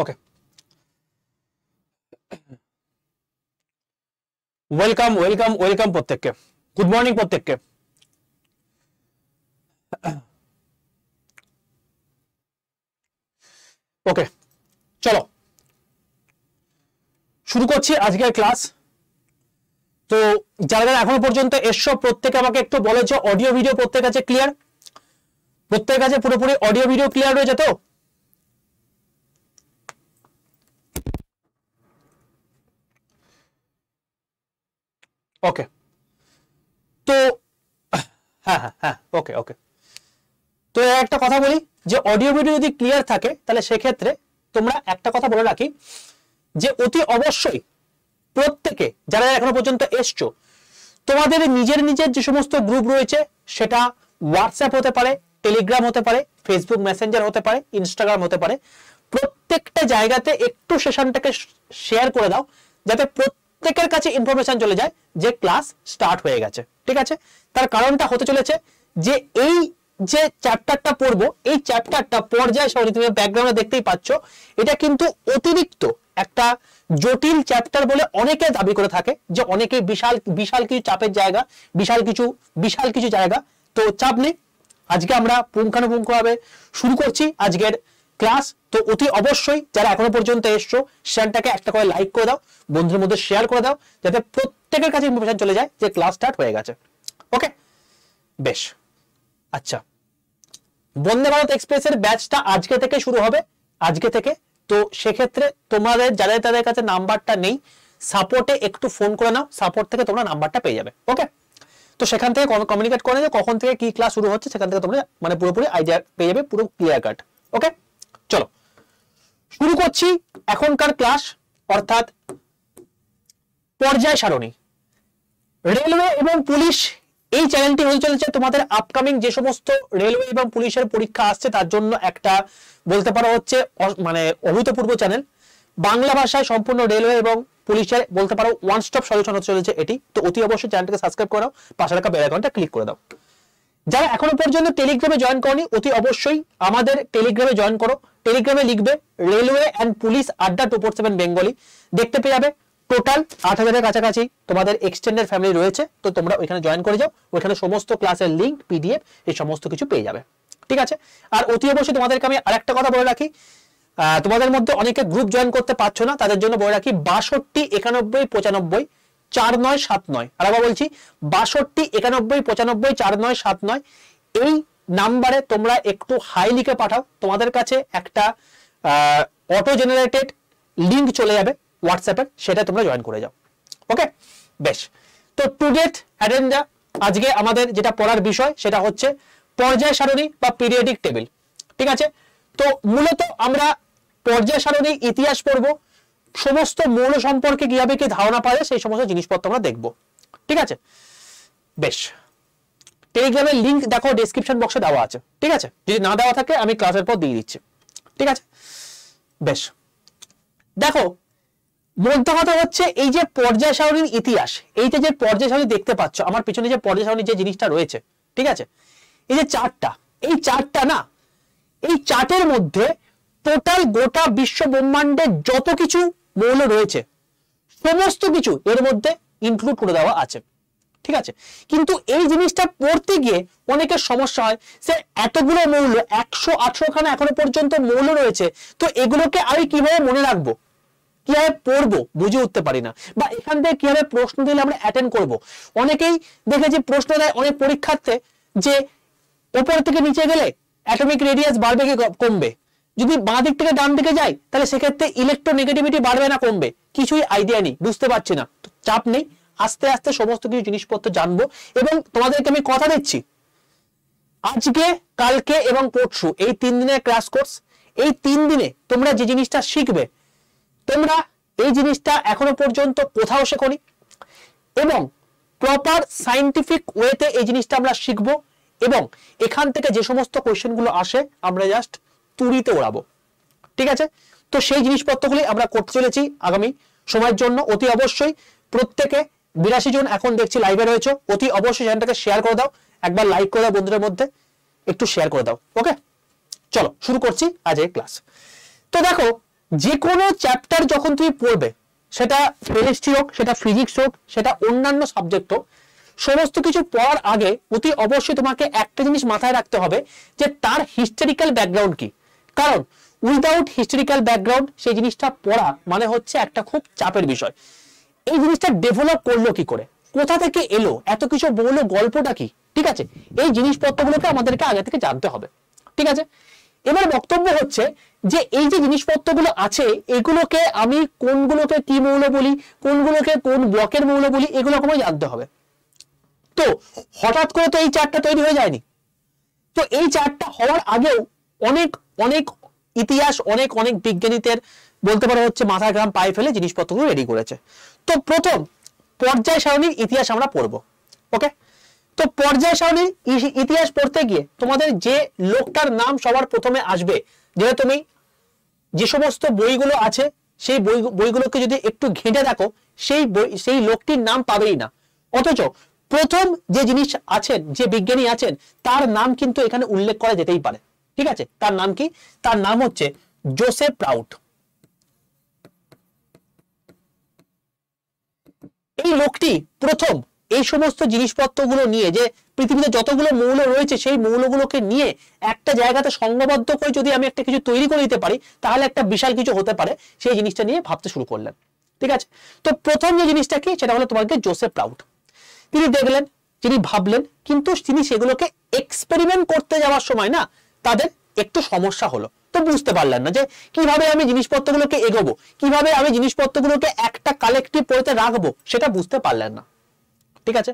ওকে welcome welcome welcome প্রত্যেককে good morning প্রত্যেককে okay চলো শুরু করছি আজকের ক্লাস তো যারা এখনো পর্যন্ত এসব প্রত্যেকে আমাকে একটু বলেছে অডিও ভিডিও প্রত্যেক আছে ক্লিয়ার প্রত্যেক আছে পুরোপুরি অডিও ভিডিও ক্লিয়ার রয়েছে তো ওকে তো হ্যাঁ হ্যাঁ হ্যাঁ ওকে ওকে তো একটা কথা বলি যে অডিও ভিডিও যদি ক্লিয়ার থাকে তাহলে সেক্ষেত্রে তোমরা একটা কথা বলে রাখি যে অতি অবশ্যই প্রত্যেকে যারা এখনো পর্যন্ত এসছো তোমাদের নিজের নিজের যে সমস্ত গ্রুপ রয়েছে সেটা হোয়াটসঅ্যাপ হতে পারে টেলিগ্রাম হতে পারে ফেসবুক মেসেঞ্জার হতে পারে ইনস্টাগ্রাম হতে পারে প্রত্যেকটা জায়গাতে একটু সেশনটাকে শেয়ার করে দাও যাতে প্রত্যেক প্রত্যেকের কাছে ইনফরমেশন চলে যায় যে ক্লাস স্টার্ট হয়ে গেছে ঠিক আছে তার কারণটা হতে চলেছে যে এই যে চ্যাপ্টারটা পড়বো এই চ্যাপ্টারটা পর্যায় সরি তুমি ব্যাকগ্রাউন্ডে দেখতেই পাচ্ছ এটা কিন্তু অতিরিক্ত একটা জটিল চ্যাপ্টার বলে অনেকে দাবি করে থাকে যে অনেকে বিশাল বিশাল কিছু চাপের জায়গা বিশাল কিছু বিশাল কিছু জায়গা তো চাপ নেই আজকে আমরা পুঙ্খানুপুঙ্খভাবে শুরু করছি আজকের ক্লাস তো অতি অবশ্যই যারা এখনো পর্যন্ত এসছো শেয়ারটাকে একটা করে লাইক করে দাও বন্ধুর মধ্যে শেয়ার করে দাও যাতে প্রত্যেকের কাছে ইনফরমেশন চলে যায় যে ক্লাস স্টার্ট হয়ে গেছে ওকে বেশ আচ্ছা বন্দে ভারত এক্সপ্রেসের ব্যাচটা আজকে থেকে শুরু হবে আজকে থেকে তো সেক্ষেত্রে তোমাদের যাদের তাদের কাছে নাম্বারটা নেই সাপোর্টে একটু ফোন করে নাও সাপোর্ট থেকে তোমরা নাম্বারটা পেয়ে যাবে ওকে তো সেখান থেকে কমিউনিকেট করে যে কখন থেকে কি ক্লাস শুরু হচ্ছে সেখান থেকে তোমরা মানে পুরোপুরি আইডিয়া পেয়ে যাবে পুরো ক্লিয়ার কাট ওকে চলো শুরু করছি এখনকার ক্লাস অর্থাৎ পর্যায় সারণী রেলওয়ে এবং পুলিশ এই চ্যানেলটি হয়ে চলেছে তোমাদের আপকামিং যে সমস্ত রেলওয়ে এবং পুলিশের পরীক্ষা আসছে তার জন্য একটা বলতে পারো হচ্ছে মানে অভূতপূর্ব চ্যানেল বাংলা ভাষায় সম্পূর্ণ রেলওয়ে এবং পুলিশের বলতে পারো ওয়ান স্টপ সলিউশন হতে চলেছে এটি তো অতি অবশ্যই চ্যানেলটিকে সাবস্ক্রাইব করে দাও পাশে রাখা বেল আইকনটা ক্লিক করে দাও যারা এখনো পর্যন্ত টেলিগ্রামে জয়েন করনি অতি অবশ্যই আমাদের টেলিগ্রামে জয়েন করো টেলিগ্রামে লিখবে রেলওয়ে অ্যান্ড পুলিশ আড্ডা টু ফোর সেভেন বেঙ্গলি দেখতে পেয়ে যাবে টোটাল আট হাজারের কাছাকাছি তোমাদের এক্সটেন্ডেড ফ্যামিলি রয়েছে তো তোমরা ওইখানে জয়েন করে যাও ওইখানে সমস্ত ক্লাসের লিঙ্ক পিডিএফ এই সমস্ত কিছু পেয়ে যাবে ঠিক আছে আর অতি অবশ্যই তোমাদেরকে আমি আর একটা কথা বলে রাখি তোমাদের মধ্যে অনেকে গ্রুপ জয়েন করতে পারছো না তাদের জন্য বলে রাখি বাষট্টি একানব্বই পঁচানব্বই চার নয় সাত নয় আর আবার বলছি বাষট্টি একানব্বই পঁচানব্বই চার নয় সাত নয় এই নাম্বারে তোমরা একটু হাই লিখে পাঠাও তোমাদের কাছে একটা অটো জেনারেটেড লিঙ্ক চলে যাবে হোয়াটসঅ্যাপের সেটা তোমরা জয়েন করে যাও ওকে বেশ তো টুডেট অ্যাডেন্ডা আজকে আমাদের যেটা পড়ার বিষয় সেটা হচ্ছে পর্যায় সারণী বা পিরিয়ডিক টেবিল ঠিক আছে তো মূলত আমরা পর্যায় সারণী ইতিহাস পড়বো সমস্ত মৌল সম্পর্কে কিভাবে কি ধারণা পাওয়া যায় সেই সমস্ত জিনিসপত্র আমরা দেখব ঠিক আছে বেশ টেলিগ্রামের লিঙ্ক দেখো ডিসক্রিপশন বক্সে দেওয়া আছে ঠিক আছে যদি না দেওয়া থাকে আমি ক্লাসের পর দিয়ে দিচ্ছি ঠিক আছে বেশ দেখো মধ্য কথা হচ্ছে এই যে পর্যায় সারণীর ইতিহাস এইটা যে পর্যায় সারণী দেখতে পাচ্ছ আমার পিছনে যে পর্যায় সারণীর যে জিনিসটা রয়েছে ঠিক আছে এই যে চারটা এই চারটা না এই চার্টের মধ্যে টোটাল গোটা বিশ্ব ব্রহ্মাণ্ডের যত কিছু মৌল রয়েছে সমস্ত কিছু এর মধ্যে ইনক্লুড করে দেওয়া আছে ঠিক আছে কিন্তু এই জিনিসটা পড়তে গিয়ে অনেকের সমস্যা হয় স্যার এতগুলো মৌল একশো আঠারো খানা এখনো পর্যন্ত মৌল রয়েছে তো এগুলোকে আমি কিভাবে মনে রাখবো কিভাবে পড়বো বুঝে উঠতে পারি না বা এখান থেকে কিভাবে প্রশ্ন দিলে আমরা অ্যাটেন্ড করব। অনেকেই দেখেছি প্রশ্ন দেয় অনেক পরীক্ষার্থে যে ওপর থেকে নিচে গেলে অ্যাটমিক রেডিয়াস বাড়বে কি কমবে যদি বাঁ দিক থেকে ডান দিকে যায় তাহলে সেক্ষেত্রে ইলেকট্রোনেগেটিভিটি বাড়বে না কমবে কিছুই আইডিয়া নেই বুঝতে পারছি না চাপ নেই আস্তে আস্তে সমস্ত কিছু জিনিসপত্র জানবো এবং তোমাদেরকে আমি কথা দিচ্ছি আজকে কালকে এবং পরশু এই তিন দিনের ক্লাস কোর্স এই তিন দিনে তোমরা যে জিনিসটা শিখবে তোমরা এই জিনিসটা এখনো পর্যন্ত কোথাও শেখনি এবং প্রপার সাইন্টিফিক ওয়েতে এই জিনিসটা আমরা শিখবো এবং এখান থেকে যে সমস্ত কোয়েশ্চেনগুলো আসে আমরা জাস্ট তুড়িতে ওড়াবো ঠিক আছে তো সেই জিনিসপত্রগুলি আমরা করতে চলেছি আগামী সময়ের জন্য অতি অবশ্যই প্রত্যেকে বিরাশি জন এখন দেখছি লাইভে রয়েছে অতি অবশ্যই চ্যানেলটাকে শেয়ার করে দাও একবার লাইক করে দাও বন্ধুদের মধ্যে একটু শেয়ার করে দাও ওকে চলো শুরু করছি আজকে ক্লাস তো দেখো যে কোনো চ্যাপ্টার যখন তুমি পড়বে সেটা কেমিস্ট্রি হোক সেটা ফিজিক্স হোক সেটা অন্যান্য সাবজেক্ট হোক সমস্ত কিছু পড়ার আগে অতি অবশ্যই তোমাকে একটা জিনিস মাথায় রাখতে হবে যে তার হিস্টোরিক্যাল ব্যাকগ্রাউন্ড কি কারণ উইদাউট হিস্টোরিক্যাল ব্যাকগ্রাউন্ড সেই জিনিসটা পড়া মানে হচ্ছে একটা খুব চাপের বিষয় এই জিনিসটা ডেভেলপ করলো কি করে কোথা থেকে এলো এত কিছু বললো গল্পটা কি ঠিক আছে এই জিনিসপত্রগুলোকে আমাদেরকে আগে থেকে জানতে হবে ঠিক আছে এবার বক্তব্য হচ্ছে যে এই যে জিনিসপত্রগুলো আছে এগুলোকে আমি কোনগুলোকে কি মৌল বলি কোনগুলোকে কোন ব্লকের মৌল বলি এগুলো আমাকে জানতে হবে তো হঠাৎ করে তো এই চারটা তৈরি হয়ে যায়নি তো এই চারটা হওয়ার আগেও অনেক অনেক ইতিহাস অনেক অনেক বিজ্ঞানীদের বলতে পারো হচ্ছে মাথা গ্রাম পায়ে ফেলে জিনিসপত্রগুলো রেডি করেছে তো প্রথম পর্যায় সারণীর ইতিহাস আমরা পড়ব ওকে তো পর্যায় সারণীর ইতিহাস পড়তে গিয়ে তোমাদের যে লোকটার নাম সবার প্রথমে আসবে যেটা তুমি যে সমস্ত বইগুলো আছে সেই বই বইগুলোকে যদি একটু ঘেঁটে দেখো সেই বই সেই লোকটির নাম পাবেই না অথচ প্রথম যে জিনিস আছেন যে বিজ্ঞানী আছেন তার নাম কিন্তু এখানে উল্লেখ করা যেতেই পারে ঠিক আছে তার নাম কি তার নাম হচ্ছে জোসেফ প্রাউট এই লোকটি প্রথম এই সমস্ত জিনিসপত্রগুলো নিয়ে যে পৃথিবীতে যতগুলো মৌল রয়েছে সেই মৌলগুলোকে নিয়ে একটা জায়গাতে সংঘবদ্ধ করে যদি আমি একটা কিছু তৈরি করে দিতে পারি তাহলে একটা বিশাল কিছু হতে পারে সেই জিনিসটা নিয়ে ভাবতে শুরু করলেন ঠিক আছে তো প্রথম যে জিনিসটা কি সেটা হলো তোমাকে জোসেফ প্রাউট তিনি দেখলেন তিনি ভাবলেন কিন্তু তিনি সেগুলোকে এক্সপেরিমেন্ট করতে যাওয়ার সময় না তাদের একটু সমস্যা হলো তো বুঝতে পারলেন না যে কিভাবে আমি জিনিসপত্রগুলোকে এগোবো কিভাবে আমি জিনিসপত্রগুলোকে একটা কালেকটিভ পড়তে রাখবো সেটা বুঝতে পারলেন না ঠিক আছে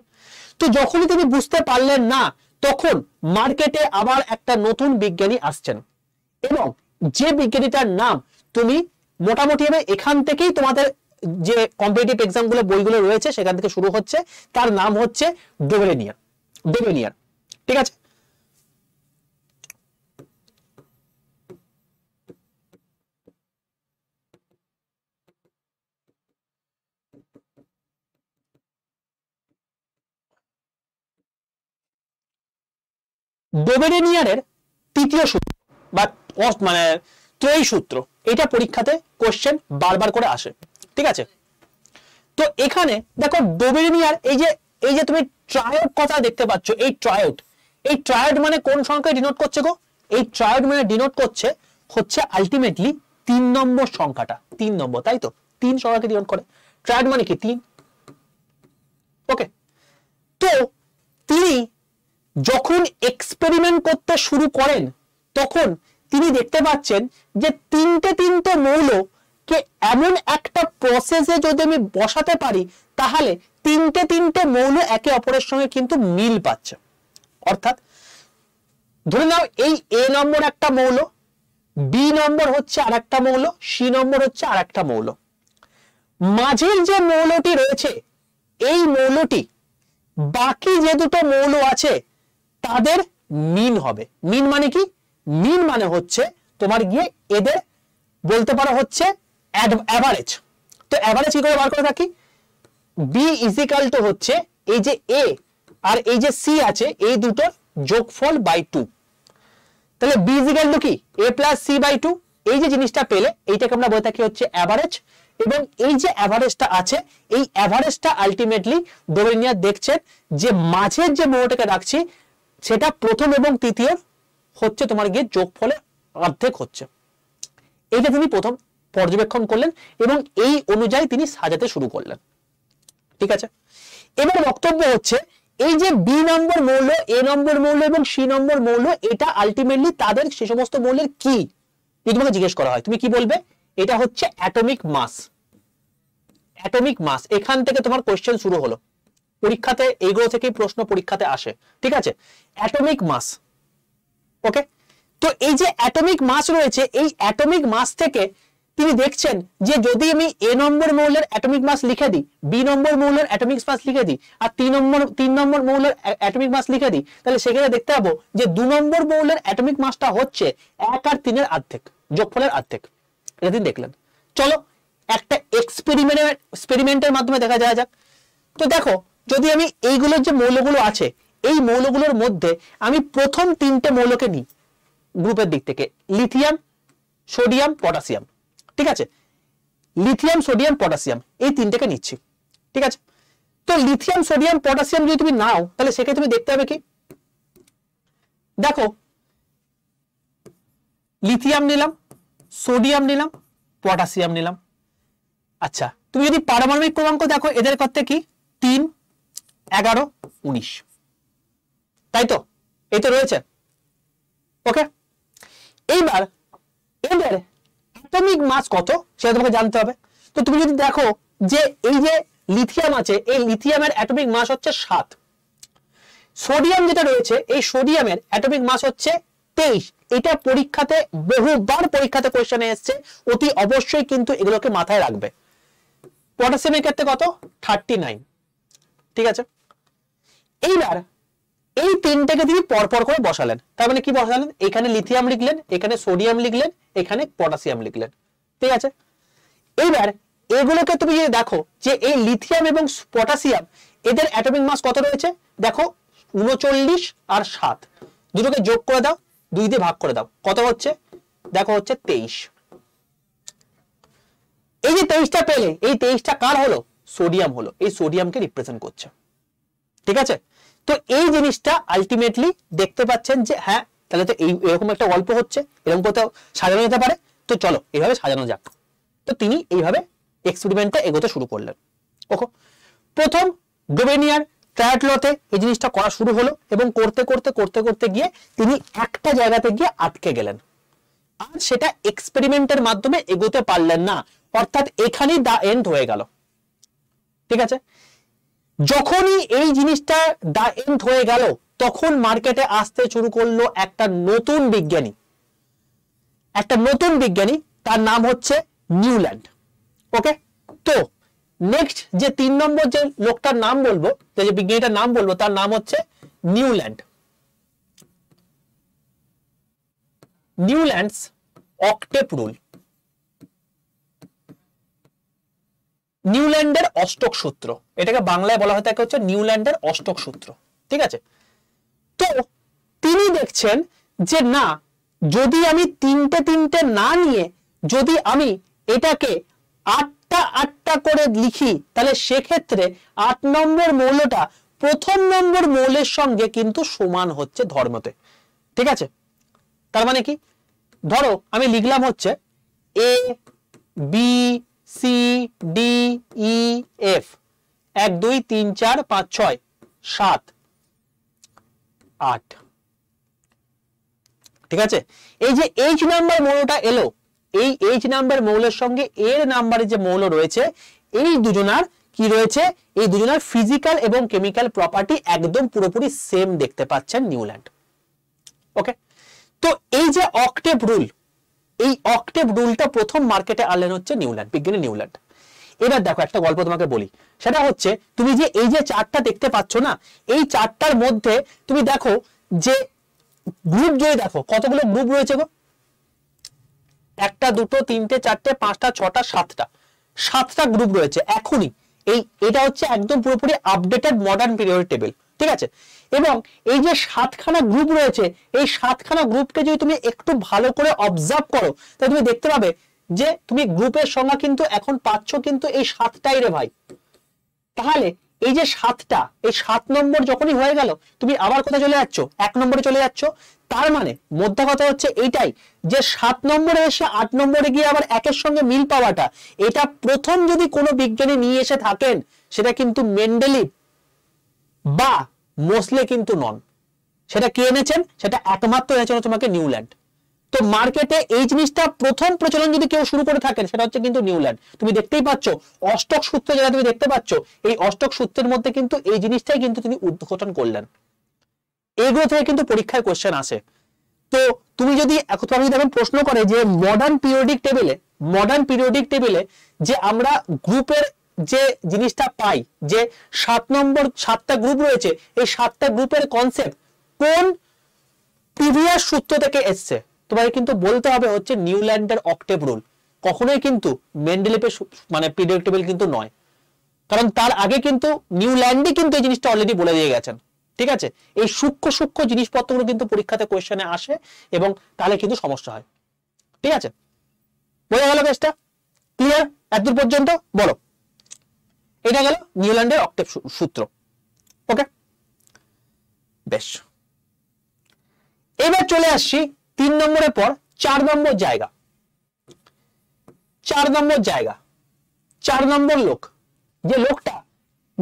তো যখনই তিনি বুঝতে পারলেন না তখন মার্কেটে আবার একটা নতুন বিজ্ঞানী আসছেন এবং যে বিজ্ঞানীটার নাম তুমি মোটামুটি হবে এখান থেকেই তোমাদের যে কম্পিটিটিভ এক্সামগুলো বইগুলো রয়েছে সেখান থেকে শুরু হচ্ছে তার নাম হচ্ছে ডোবেরেনিয়ার ডোবেনিয়ার ঠিক আছে ডোবেরেনিয়ারের তৃতীয় সূত্র বা মানে ত্রয়ী সূত্র এটা পরীক্ষাতে কোশ্চেন বারবার করে আসে ঠিক আছে তো এখানে দেখো ডোবেরেনিয়ার এই যে এই যে তুমি ট্রায়োড কথা দেখতে পাচ্ছ এই ট্রায়োড এই ট্রায়োড মানে কোন সংখ্যায় ডিনোট করছে গো এই ট্রায়োড মানে ডিনোট করছে হচ্ছে আলটিমেটলি তিন নম্বর সংখ্যাটা তিন নম্বর তাই তো তিন সংখ্যাকে ডিনোট করে ট্রায়োড মানে কি তিন ওকে তো তিনি যখন এক্সপেরিমেন্ট করতে শুরু করেন তখন তিনি দেখতে পাচ্ছেন যে তিনটে তিনটে মৌলকে এমন একটা প্রসেসে যদি আমি বসাতে পারি তাহলে তিনটে তিনটে মৌল একে অপরের সঙ্গে কিন্তু মিল পাচ্ছে অর্থাৎ ধরে নাও এই এ নম্বর একটা মৌল বি নম্বর হচ্ছে আর একটা মৌল সি নম্বর হচ্ছে আর একটা মৌল মাঝের যে মৌলটি রয়েছে এই মৌলটি বাকি যে দুটো মৌল আছে তাদের মিন হবে মিন মানে কি মিন মানে হচ্ছে তোমার গিয়ে এদের বলতে পারো হচ্ছে অ্যাভারেজ তো অ্যাভারেজ কি করে বার করে থাকি বি ইজিক্যাল টু হচ্ছে এই যে এ আর এই যে সি আছে এই দুটোর যোগফল বাই টু তাহলে বি ইজিক্যাল টু কি A plus C by two এই যে জিনিসটা পেলে এইটাকে আমরা বলে থাকি হচ্ছে অ্যাভারেজ এবং এই যে অ্যাভারেজটা আছে এই অ্যাভারেজটা আলটিমেটলি ধরে নিয়ে দেখছেন যে মাঝের যে মোহটাকে রাখছি সেটা প্রথম এবং তৃতীয় হচ্ছে তোমার গিয়ে যোগ ফলে অর্ধেক হচ্ছে এইটা তিনি প্রথম পর্যবেক্ষণ করলেন এবং এই অনুযায়ী তিনি সাজাতে শুরু করলেন ঠিক আছে এবার বক্তব্য হচ্ছে এই যে বি নম্বর মৌল এ নম্বর মৌল এবং সি নম্বর মৌল এটা আলটিমেটলি তাদের সে সমস্ত মৌলের কি যদি তোমাকে জিজ্ঞেস করা হয় তুমি কি বলবে এটা হচ্ছে অ্যাটমিক মাস অ্যাটমিক মাস এখান থেকে তোমার কোয়েশ্চেন শুরু হলো পরীক্ষাতে এইগুলো থেকেই প্রশ্ন পরীক্ষাতে আসে ঠিক আছে অ্যাটমিক মাস ওকে তো এই যে অ্যাটমিক মাস রয়েছে এই অ্যাটমিক মাস থেকে তিনি দেখছেন যে যদি আমি এ নম্বর মৌলের অ্যাটমিক মাস লিখে দিই বি নম্বর মৌলের অ্যাটমিক মাস লিখে দিই আর তিন নম্বর তিন নম্বর মৌলের অ্যাটমিক মাস লিখে দিই তাহলে সেখানে দেখতে পাবো যে দু নম্বর মৌলের অ্যাটমিক মাসটা হচ্ছে এক আর তিনের অর্ধেক যোগফলের অর্ধেক এটা তিনি দেখলেন চলো একটা এক্সপেরিমেন্টের এক্সপেরিমেন্টের মাধ্যমে দেখা যায় যাক তো দেখো যদি আমি এইগুলোর যে মৌলগুলো আছে এই মৌলগুলোর মধ্যে আমি প্রথম তিনটে মৌলকে নিই গ্রুপের দিক থেকে লিথিয়াম সোডিয়াম পটাশিয়াম ঠিক আছে লিথিয়াম সোডিয়াম পটাশিয়াম এই তিনটেকে নিচ্ছি ঠিক আছে তো লিথিয়াম সোডিয়াম পটাশিয়াম যদি তুমি নাও তাহলে সেক্ষেত্রে তুমি দেখতে হবে কি দেখো লিথিয়াম নিলাম সোডিয়াম নিলাম পটাশিয়াম নিলাম আচ্ছা তুমি যদি পারমাণবিক ক্রমাঙ্ক দেখো এদের করতে কি তিন এগারো উনিশ তাই তো এই তো রয়েছে ওকে এইবার এদের অ্যাটমিক মাস কত সেটা তোমাকে জানতে হবে তো তুমি যদি দেখো যে এই যে লিথিয়াম আছে এই লিথিয়ামের অ্যাটমিক মাস হচ্ছে সাত সোডিয়াম যেটা রয়েছে এই সোডিয়ামের অ্যাটমিক মাস হচ্ছে তেইশ এটা পরীক্ষাতে বহুবার পরীক্ষাতে কোয়েশ্চেনে এসছে অতি অবশ্যই কিন্তু এগুলোকে মাথায় রাখবে পটাশিয়ামের ক্ষেত্রে কত থার্টি নাইন ঠিক আছে এইবার এই তিনটাকে তিনি পরপর করে বসালেন তার মানে কি বসালেন এখানে লিথিয়াম লিখলেন এখানে সোডিয়াম লিখলেন এখানে পটাশিয়াম লিখলেন ঠিক আছে এইবার এগুলোকে তুমি যদি দেখো যে এই লিথিয়াম এবং পটাশিয়াম এদের অ্যাটমিক মাস কত রয়েছে দেখো উনচল্লিশ আর সাত দুটোকে যোগ করে দাও দুই দিয়ে ভাগ করে দাও কত হচ্ছে দেখো হচ্ছে তেইশ এই যে তেইশটা পেলে এই তেইশটা কার হলো সোডিয়াম হলো এই সোডিয়ামকে রিপ্রেজেন্ট করছে ঠিক আছে তো এই জিনিসটা আলটিমেটলি দেখতে পাচ্ছেন যে হ্যাঁ তাহলে তো এই এরকম একটা গল্প হচ্ছে এরকম কোথাও সাজানো যেতে পারে তো চলো এইভাবে সাজানো যাক তো তিনি এইভাবে এক্সপেরিমেন্টটা এগোতে শুরু করলেন ওকে প্রথম ডোবেনিয়ার ট্রায়াটলতে এই জিনিসটা করা শুরু হলো এবং করতে করতে করতে করতে গিয়ে তিনি একটা জায়গাতে গিয়ে আটকে গেলেন আর সেটা এক্সপেরিমেন্টের মাধ্যমে এগোতে পারলেন না অর্থাৎ এখানেই দা এন্ড হয়ে গেল ঠিক আছে যখনই এই জিনিসটা দা এন্ড হয়ে গেল তখন মার্কেটে আসতে শুরু করলো একটা নতুন বিজ্ঞানী একটা নতুন বিজ্ঞানী তার নাম হচ্ছে নিউল্যান্ড ওকে তো নেক্সট যে তিন নম্বর যে লোকটার নাম বলবো যে বিজ্ঞানীটার নাম বলবো তার নাম হচ্ছে নিউল্যান্ড নিউল্যান্ডস অক্টেপ রুল নিউল্যান্ডের অষ্টক সূত্র এটাকে বাংলায় বলা হয় তাকে হচ্ছে নিউল্যান্ডের অষ্টক সূত্র ঠিক আছে তো তিনি দেখছেন যে না যদি আমি তিনটে তিনটে না নিয়ে যদি আমি এটাকে আটটা আটটা করে লিখি তাহলে সেক্ষেত্রে আট নম্বর মৌলটা প্রথম নম্বর মৌলের সঙ্গে কিন্তু সমান হচ্ছে ধর্মতে ঠিক আছে তার মানে কি ধরো আমি লিখলাম হচ্ছে A B c d E e, f এক দুই তিন চার পাঁচ ছয় সাত আট ঠিক আছে এই যে এইচ নাম্বার মৌলটা এলো এই এইচ নাম্বার মৌলের সঙ্গে এর নাম্বারে যে মৌল রয়েছে এই দুজনার কি রয়েছে এই দুজনার ফিজিক্যাল এবং কেমিক্যাল প্রপার্টি একদম পুরোপুরি সেম দেখতে পাচ্ছেন নিউল্যান্ড ওকে তো এই যে অক্টেভ রুল এই অক্টেভ রুলটা প্রথম মার্কেটে আনলেন হচ্ছে নিউল্যান্ড বিজ্ঞানী নিউল্যান্ড এবার দেখো একটা গল্প তোমাকে বলি সেটা হচ্ছে তুমি যে এই যে চারটা দেখতে পাচ্ছ না এই চারটার মধ্যে তুমি দেখো যে গ্রুপ যদি দেখো কতগুলো গ্রুপ রয়েছে গো একটা দুটো তিনটে চারটে পাঁচটা ছটা সাতটা সাতটা গ্রুপ রয়েছে এখনই এই এটা হচ্ছে একদম পুরোপুরি আপডেটেড মডার্ন পিরিয়ড টেবিল ঠিক আছে এবং এই যে সাতখানা গ্রুপ রয়েছে এই সাতখানা গ্রুপকে যদি তুমি একটু ভালো করে অবজার্ভ করো তাহলে তুমি দেখতে পাবে যে তুমি গ্রুপের সংখ্যা কিন্তু এখন পাচ্ছ কিন্তু এই সাতটাই রে ভাই তাহলে এই যে সাতটা এই সাত নম্বর যখনই হয়ে গেল তুমি আবার কোথায় চলে যাচ্ছ এক নম্বরে চলে যাচ্ছ তার মানে মধ্যা কথা হচ্ছে এইটাই যে সাত নম্বরে এসে আট নম্বরে গিয়ে আবার একের সঙ্গে মিল পাওয়াটা এটা প্রথম যদি কোনো বিজ্ঞানী নিয়ে এসে থাকেন সেটা কিন্তু মেন্ডেলিভ বা মোস্টলি কিন্তু নন সেটা কে এনেছেন সেটা একমাত্র এনেছেন তোমাকে নিউল্যান্ড তো মার্কেটে এই জিনিসটা প্রথম প্রচলন যদি কেউ শুরু করে থাকেন সেটা হচ্ছে কিন্তু নিউল্যান্ড তুমি দেখতেই পাচ্ছ অষ্টক সূত্রে যেটা তুমি দেখতে পাচ্ছ এই অষ্টক সূত্রের মধ্যে কিন্তু এই জিনিসটাই কিন্তু তুমি উদ্ঘোটন করলেন এইগুলো থেকে কিন্তু পরীক্ষায় কোশ্চেন আসে তো তুমি যদি তোমাকে যদি এখন প্রশ্ন করে যে মডার্ন পিরিয়ডিক টেবিলে মডার্ন পিরিয়ডিক টেবিলে যে আমরা গ্রুপের যে জিনিসটা পাই যে সাত নম্বর সাতটা গ্রুপ রয়েছে এই সাতটা গ্রুপের কনসেপ্ট কোন প্রিভিয়াস সূত্র থেকে এসছে তোমাকে কিন্তু বলতে হবে হচ্ছে নিউল্যান্ডের অক্টেভ রুল কখনোই কিন্তু মেন্ডেলিপের মানে প্রিডিক্টেবল কিন্তু নয় কারণ তার আগে কিন্তু নিউল্যান্ডই কিন্তু এই জিনিসটা অলরেডি বলে দিয়ে গেছেন ঠিক আছে এই সূক্ষ্ম সূক্ষ্ম জিনিসপত্রগুলো কিন্তু পরীক্ষাতে কোয়েশ্চেনে আসে এবং তাহলে কিন্তু সমস্যা হয় ঠিক আছে বোঝা গেল কেসটা ক্লিয়ার এতদূর পর্যন্ত বলো এটা গেল নিউল্যান্ডের অক্টেভ সূত্র ওকে বেশ এবার চলে আসছি তিন নম্বরের পর চার নম্বর জায়গা চার নম্বর জায়গা চার নম্বর লোক যে লোকটা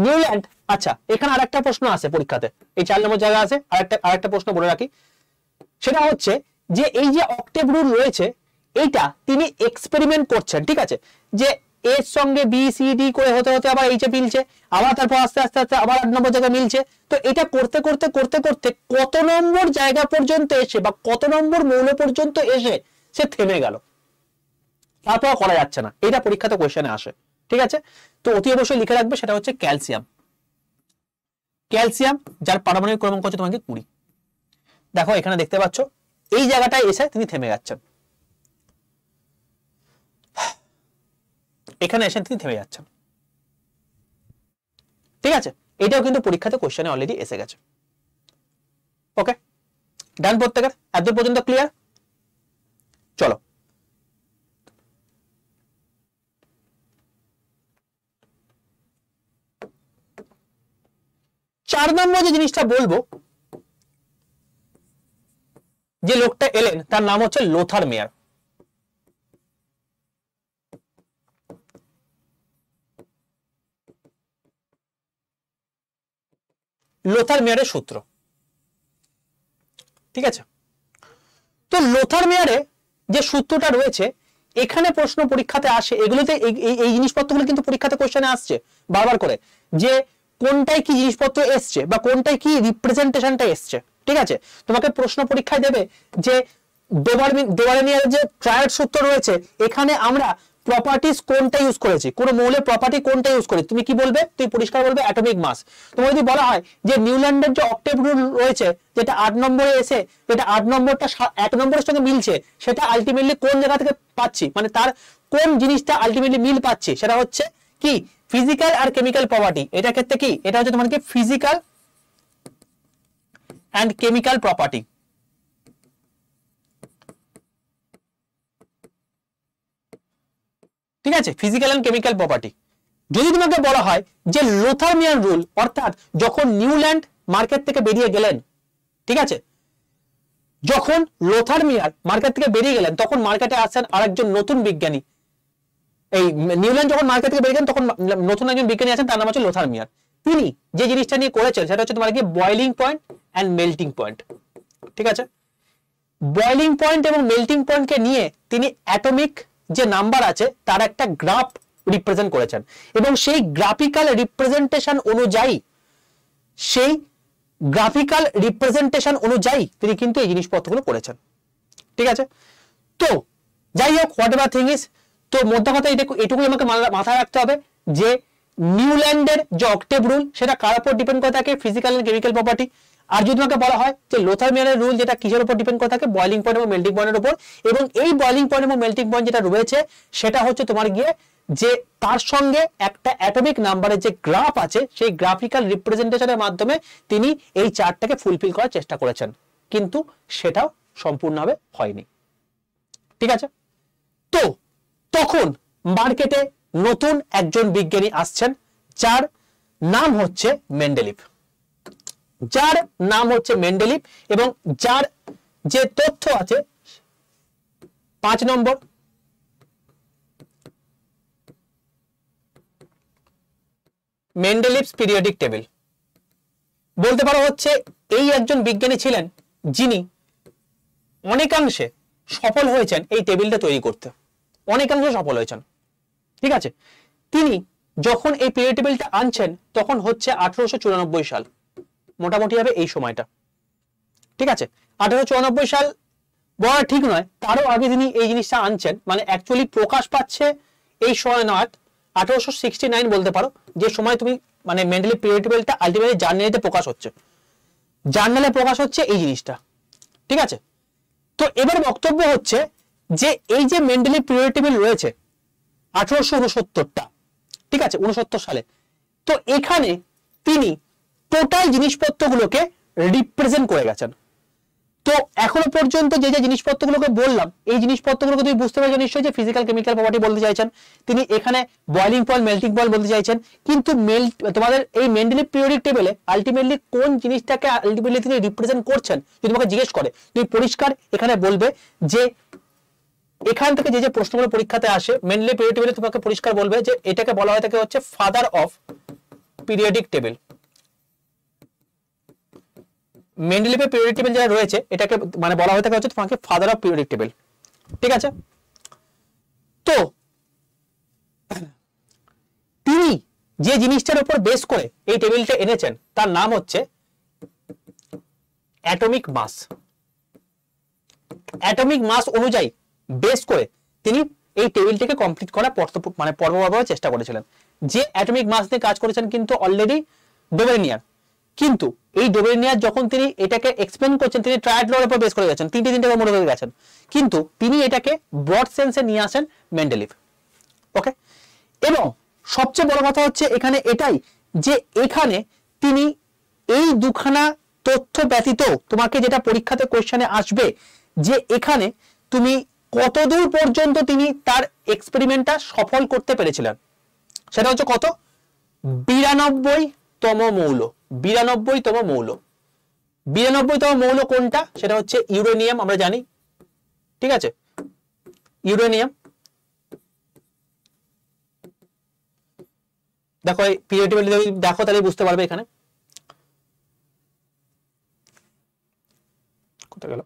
নিউল্যান্ড আচ্ছা এখানে আর একটা প্রশ্ন আছে পরীক্ষাতে এই চার নম্বর জায়গা আছে আর একটা আর একটা প্রশ্ন বলে রাখি সেটা হচ্ছে যে এই যে অক্টেভ রুল রয়েছে এইটা তিনি এক্সপেরিমেন্ট করছেন ঠিক আছে যে এর সঙ্গে বি সি ডি করে হতে হতে আবার এইচে মিলছে আবার তারপর আস্তে আস্তে আস্তে আবার আট নম্বর জায়গায় মিলছে তো এটা করতে করতে করতে করতে কত নম্বর জায়গা পর্যন্ত এসে বা কত নম্বর মৌল পর্যন্ত এসে সে থেমে গেল তারপর করা যাচ্ছে না এটা পরীক্ষাতে কোয়েশনে আসে ঠিক আছে তো অতি অবশ্যই লিখে রাখবে সেটা হচ্ছে ক্যালসিয়াম ক্যালসিয়াম যার পারমাণবিক ক্রমাঙ্ক হচ্ছে তোমাকে কুড়ি দেখো এখানে দেখতে পাচ্ছ এই জায়গাটায় এসে তিনি থেমে যাচ্ছেন এখানে এসে তিনি থেমে যাচ্ছেন ঠিক আছে এটাও কিন্তু পরীক্ষাতে কোশ্চেনে অলরেডি এসে গেছে ওকে ডান প্রত্যেকের এত পর্যন্ত ক্লিয়ার চলো চার নম্বর যে জিনিসটা বলবো যে লোকটা এলেন তার নাম হচ্ছে লোথার মেয়ার লোথার মেয়ারের সূত্র ঠিক আছে তো লোথার মেয়ারে যে সূত্রটা রয়েছে এখানে প্রশ্ন পরীক্ষাতে আসে এগুলোতে এই জিনিসপত্রগুলো কিন্তু পরীক্ষাতে কোশ্চেনে আসছে বারবার করে যে কোনটাই কি জিনিসপত্র এসছে বা কোনটাই কি রিপ্রেজেন্টেশনটা এসছে ঠিক আছে তোমাকে প্রশ্ন পরীক্ষায় দেবে যে ডোবারমিয়ার যে ট্রায়াল সূত্র রয়েছে এখানে আমরা প্রপার্টিস কোনটা ইউজ করেছি কোন মৌলের প্রপার্টি কোনটা ইউজ করে তুমি কি বলবে তুমি পরিষ্কার বলবে অ্যাটমিক মাস তোমার যদি বলা হয় যে নিউল্যান্ডের যে অক্টেভ রুল রয়েছে যেটা আট নম্বরে এসে যেটা আট নম্বরটা এক নম্বরের সঙ্গে মিলছে সেটা আলটিমেটলি কোন জায়গা থেকে পাচ্ছি মানে তার কোন জিনিসটা আলটিমেটলি মিল পাচ্ছি সেটা হচ্ছে কি ফিজিক্যাল আর কেমিক্যাল প্রপার্টি এটা ক্ষেত্রে কি এটা হচ্ছে তোমার কি ফিজিক্যাল অ্যান্ড কেমিক্যাল প্রপার্টি ঠিক আছে ফিজিক্যাল অ্যান্ড কেমিক্যাল প্রপার্টি যদি তোমাকে বলা হয় যে লোথারমিয়ান রুল অর্থাৎ যখন নিউল্যান্ড মার্কেট থেকে বেরিয়ে গেলেন ঠিক আছে যখন লোথারমিয়ার মার্কেট থেকে বেরিয়ে গেলেন তখন মার্কেটে আসেন আরেকজন নতুন বিজ্ঞানী এই নিউল্যান্ড যখন মার্কেট থেকে বেরিয়ে গেলেন তখন নতুন একজন বিজ্ঞানী আছেন তার নাম হচ্ছে লোথারমিয়ার তিনি যে জিনিসটা নিয়ে করেছেন সেটা হচ্ছে তোমার কি boiling point and melting point ঠিক আছে বয়লিং পয়েন্ট এবং মেল্টিং পয়েন্টকে নিয়ে তিনি অ্যাটমিক যে নাম্বার আছে তার একটা গ্রাফ রিপ্রেজেন্ট করেছেন এবং সেই গ্রাফিক্যাল রিপ্রেজেন্টেশন অনুযায়ী সেই গ্রাফিক্যাল রিপ্রেজেন্টেশন অনুযায়ী তিনি কিন্তু এই জিনিসপত্রগুলো করেছেন ঠিক আছে তো যাই হোক হোয়াট এভার থিং ইস তো মধ্য কথা এটুকুই আমাকে মাথায় রাখতে হবে যে নিউল্যান্ডের যে অক্টেভ রুল সেটা কার উপর ডিপেন্ড করে থাকে ফিজিক্যাল অ্যান্ড কেমিক্যাল প্রপার্টি আর যদি তোমাকে বলা হয় যে লোথার মেয়ারের রুল যেটা কিসের উপর ডিপেন্ড করে থাকে বয়লিং পয়েন্ট এবং মেল্টিং পয়েন্টের উপর এবং এই বয়লিং পয়েন্ট এবং মেল্টিং পয়েন্ট যেটা রয়েছে সেটা হচ্ছে তোমার গিয়ে যে তার সঙ্গে একটা অ্যাটমিক নাম্বারের যে গ্রাফ আছে সেই গ্রাফিক্যাল রিপ্রেজেন্টেশনের মাধ্যমে তিনি এই চার্টটাকে ফুলফিল করার চেষ্টা করেছেন কিন্তু সেটাও সম্পূর্ণভাবে হয়নি ঠিক আছে তো তখন মার্কেটে নতুন একজন বিজ্ঞানী আসছেন যার নাম হচ্ছে মেন্ডেলিভ যার নাম হচ্ছে মেন্ডেলিপ এবং যার যে তথ্য আছে পাঁচ নম্বর মেন্ডেলিপস পিরিয়ডিক টেবিল বলতে পারো হচ্ছে এই একজন বিজ্ঞানী ছিলেন যিনি অনেকাংশে সফল হয়েছেন এই টেবিলটা তৈরি করতে অনেকাংশে সফল হয়েছেন ঠিক আছে তিনি যখন এই পিরিয়ড টেবিলটা আনছেন তখন হচ্ছে আঠারোশো সাল মোটামুটি হবে এই সময়টা ঠিক আছে আঠারোশো সাল বলা ঠিক নয় তারও আগে তিনি এই জিনিসটা আনছেন মানে অ্যাকচুয়ালি প্রকাশ পাচ্ছে এই সময় নয় আঠারোশো বলতে পারো যে সময় তুমি মানে মেন্টালি পিরিয়ডিক্যালটা আলটিমেটলি জার্নালিতে প্রকাশ হচ্ছে জার্নালে প্রকাশ হচ্ছে এই জিনিসটা ঠিক আছে তো এবার বক্তব্য হচ্ছে যে এই যে মেন্টালি পিরিয়ডিক্যাল রয়েছে আঠারোশো ঠিক আছে উনসত্তর সালে তো এখানে তিনি টোটাল জিনিসপত্রগুলোকে রিপ্রেজেন্ট করে গেছেন তো এখনো পর্যন্ত যে যে জিনিসপত্রগুলোকে বললাম এই জিনিসপত্রগুলোকে তুমি বুঝতে পারছো নিশ্চয়ই যে ফিজিক্যাল কেমিক্যাল প্রপার্টি বলতে চাইছেন তিনি এখানে বয়লিং পয়েন্ট মেল্টিং পয়েন্ট বলতে চাইছেন কিন্তু মেল্ট তোমাদের এই মেন্ডেলি পিরিয়ডিক টেবিলে আলটিমেটলি কোন জিনিসটাকে আলটিমেটলি তিনি রিপ্রেজেন্ট করছেন যদি তোমাকে জিজ্ঞেস করে তুমি পরিষ্কার এখানে বলবে যে এখান থেকে যে যে প্রশ্নগুলো পরীক্ষাতে আসে মেনলি পিরিয়ড টেবিলে তোমাকে পরিষ্কার বলবে যে এটাকে বলা হয় থাকে হচ্ছে ফাদার অফ পিরিয়ডিক টেবিল মেন্ডেলিভের পিরিয়ডিক টেবিল যারা রয়েছে এটাকে মানে বলা হয়ে থাকে হচ্ছে তোমাকে ফাদার অফ পিরিয়ডিক টেবিল ঠিক আছে তো তিনি যে জিনিসটার উপর বেস করে এই টেবিলটা এনেছেন তার নাম হচ্ছে অ্যাটমিক মাস অ্যাটমিক মাস অনুযায়ী বেস করে তিনি এই টেবিলটিকে কমপ্লিট করার মানে পর্ব চেষ্টা করেছিলেন যে অ্যাটমিক মাস নিয়ে কাজ করেছেন কিন্তু অলরেডি ডোমেনিয়ার কিন্তু এই ডোবেনিয়ার যখন তিনি এটাকে এক্সপ্লেন করছেন তিনি ট্রায়াডলোর উপর বেস করে গেছেন তিনটি তিনটে মনে করে গেছেন কিন্তু তিনি এটাকে ব্রড সেন্সে নিয়ে আসেন মেন্ডেলিভ ওকে এবং সবচেয়ে বড় কথা হচ্ছে এখানে এটাই যে এখানে তিনি এই দুখানা তথ্য ব্যতীত তোমাকে যেটা পরীক্ষাতে কোয়েশ্চনে আসবে যে এখানে তুমি কতদূর পর্যন্ত তিনি তার এক্সপেরিমেন্টটা সফল করতে পেরেছিলেন সেটা হচ্ছে কত বিরানব্বই তম মৌল বিরানব্বইতম মৌল বিরানব্বইতম মৌল কোনটা সেটা হচ্ছে ইউরেনিয়াম আমরা জানি ঠিক আছে ইউরেনিয়াম দেখো পিরিয়ড দেখো তাহলে বুঝতে পারবে এখানে কোথায় গেল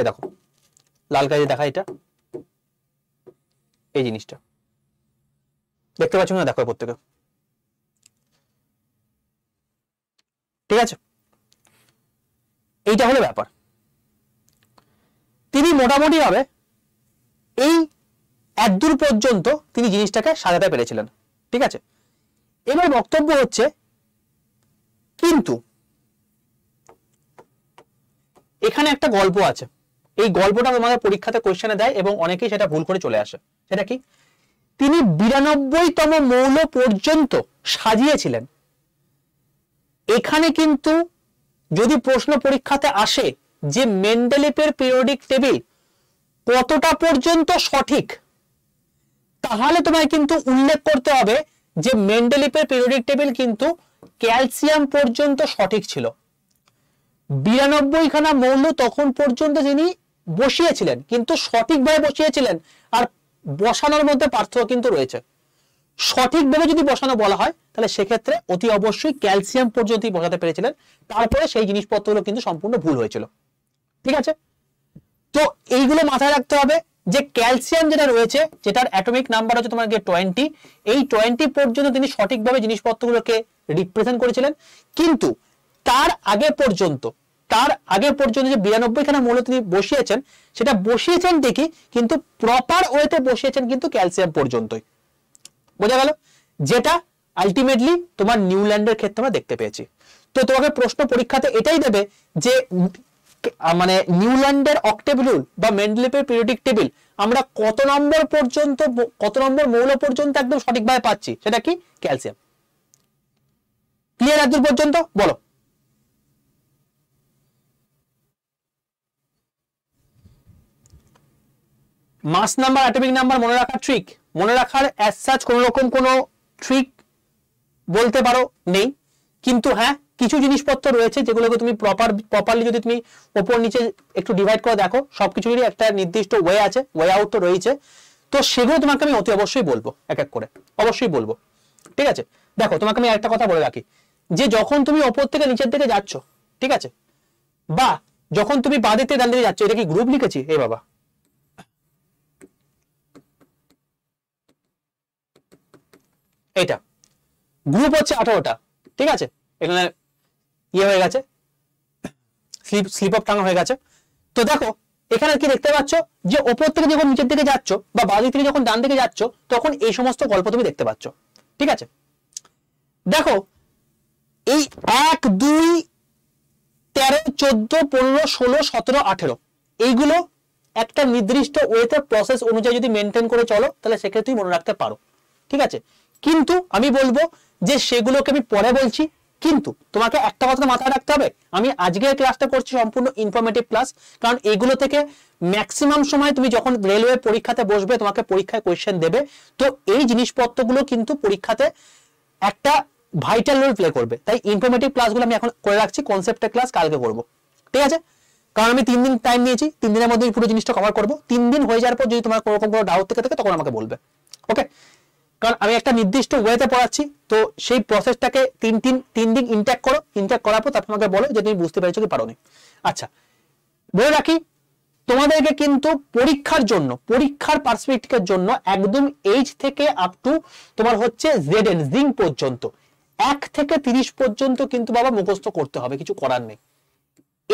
এই দেখো লাল কাজে দেখা এটা এই জিনিসটা দেখতে পাচ্ছ না দেখো প্রত্যেকে ঠিক আছে এইটা হলো ব্যাপার তিনি মোটামুটি ভাবে এই একদূর পর্যন্ত তিনি জিনিসটাকে সাজাতে পেরেছিলেন ঠিক আছে এবার বক্তব্য হচ্ছে কিন্তু এখানে একটা গল্প আছে এই গল্পটা তোমাদের পরীক্ষাতে কোয়েশ্চেনে দেয় এবং অনেকেই সেটা ভুল করে চলে আসে সেটা কি তিনি বিরানব্বইতম মৌল পর্যন্ত সাজিয়েছিলেন এখানে কিন্তু যদি প্রশ্ন পরীক্ষাতে আসে যে মেন্ডেলিপের পিরিয়ডিক টেবিল কতটা পর্যন্ত সঠিক তাহলে তোমায় কিন্তু উল্লেখ করতে হবে যে মেন্ডেলিপের পিরিয়ডিক টেবিল কিন্তু ক্যালসিয়াম পর্যন্ত সঠিক ছিল বিরানব্বই খানা মৌল তখন পর্যন্ত যিনি বসিয়েছিলেন কিন্তু সঠিকভাবে বসিয়েছিলেন বসানোর মধ্যে পার্থক্য কিন্তু রয়েছে সঠিকভাবে যদি বসানো বলা হয় তাহলে সেক্ষেত্রে অতি অবশ্যই ক্যালসিয়াম পর্যন্ত বসাতে পেরেছিলেন তারপরে সেই জিনিসপত্রগুলো কিন্তু সম্পূর্ণ ভুল হয়েছিল ঠিক আছে তো এইগুলো মাথায় রাখতে হবে যে ক্যালসিয়াম যেটা রয়েছে যেটার অ্যাটমিক নাম্বার হচ্ছে তোমার গিয়ে টোয়েন্টি এই টোয়েন্টি পর্যন্ত তিনি সঠিকভাবে জিনিসপত্রগুলোকে রিপ্রেজেন্ট করেছিলেন কিন্তু তার আগে পর্যন্ত তার আগে পর্যন্ত যে বিরানব্বই খানা মৌল তিনি বসিয়েছেন সেটা বসিয়েছেন দেখি কিন্তু প্রপার ওয়েতে বসিয়েছেন কিন্তু ক্যালসিয়াম পর্যন্তই বোঝা গেল যেটা আলটিমেটলি তোমার নিউল্যান্ডের ক্ষেত্রে আমরা দেখতে পেয়েছি তো তোমাকে প্রশ্ন পরীক্ষাতে এটাই দেবে যে মানে নিউল্যান্ডের অক্টেব রুল বা মেন্ডলিপের পিরিয়ডিক টেবিল আমরা কত নম্বর পর্যন্ত কত নম্বর মৌল পর্যন্ত একদম সঠিকভাবে পাচ্ছি সেটা কি ক্যালসিয়াম ক্লিয়ার একদূর পর্যন্ত বলো মাস নাম্বার অ্যাটমিক নাম্বার মনে রাখার ট্রিক মনে রাখার অ্যাজ সাচ কোনো রকম কোনো ট্রিক বলতে পারো নেই কিন্তু হ্যাঁ কিছু জিনিসপত্র রয়েছে যেগুলোকে তুমি প্রপার প্রপারলি যদি তুমি ওপর নিচে একটু ডিভাইড করে দেখো সবকিছুরই একটা নির্দিষ্ট ওয়ে আছে ওয়ে আউট তো রয়েছে তো সেগুলো তোমাকে আমি অতি অবশ্যই বলবো এক এক করে অবশ্যই বলবো ঠিক আছে দেখো তোমাকে আমি একটা কথা বলে রাখি যে যখন তুমি ওপর থেকে নিচের দিকে যাচ্ছ ঠিক আছে বা যখন তুমি বাঁ দিক থেকে ডান দিকে যাচ্ছ এটা কি গ্রুপ লিখেছি এ বাবা এটা গ্রুপ হচ্ছে আঠারোটা ঠিক আছে এখানে ইয়ে হয়ে গেছে স্লিপ স্লিপ অফ টাং হয়ে গেছে তো দেখো এখানে কি দেখতে পাচ্ছ যে ওপর থেকে যখন নিচের দিকে যাচ্ছ বা বাজি থেকে যখন ডান দিকে যাচ্ছ তখন এই সমস্ত গল্প তুমি দেখতে পাচ্ছ ঠিক আছে দেখো এই এক দুই তেরো চোদ্দ পনেরো ষোলো সতেরো আঠেরো এইগুলো একটা নির্দিষ্ট ওয়েতে প্রসেস অনুযায়ী যদি মেনটেন করে চলো তাহলে সেক্ষেত্রে তুমি মনে রাখতে পারো ঠিক আছে কিন্তু আমি বলবো যে সেগুলোকে আমি পরে বলছি কিন্তু তোমাকে একটা কথা মাথায় রাখতে হবে আমি আজকের ক্লাসটা করছি সম্পূর্ণ ইনফরমেটিভ ক্লাস কারণ এগুলো থেকে ম্যাক্সিমাম সময় তুমি যখন রেলওয়ে পরীক্ষাতে বসবে তোমাকে পরীক্ষায় কোয়েশ্চেন দেবে তো এই জিনিসপত্রগুলো কিন্তু পরীক্ষাতে একটা ভাইটাল রোল প্লে করবে তাই ইনফরমেটিভ ক্লাসগুলো আমি এখন করে রাখছি কনসেপ্টের ক্লাস কালকে করব ঠিক আছে কারণ আমি তিন দিন টাইম নিয়েছি তিন দিনের মধ্যে পুরো জিনিসটা কভার করবো তিন দিন হয়ে যাওয়ার পর যদি তোমার কোনো রকম কোনো ডাউট থেকে থাকে তখন আমাকে বলবে ওকে কারণ আমি একটা নির্দিষ্ট ওয়েতে পড়াচ্ছি তো সেই প্রসেসটাকে তিন তিন তিন দিন ইন্ট্যাক্ট করো ইন্ট্যাক্ট করার পর তারপর আমাকে বলো যে তুমি বুঝতে পেরেছো কি পারো আচ্ছা বলে রাখি তোমাদেরকে কিন্তু পরীক্ষার জন্য পরীক্ষার পার্সপেক্টিভের জন্য একদম এইচ থেকে আপ টু তোমার হচ্ছে জেড এন জিং পর্যন্ত এক থেকে তিরিশ পর্যন্ত কিন্তু বাবা মুখস্থ করতে হবে কিছু করার নেই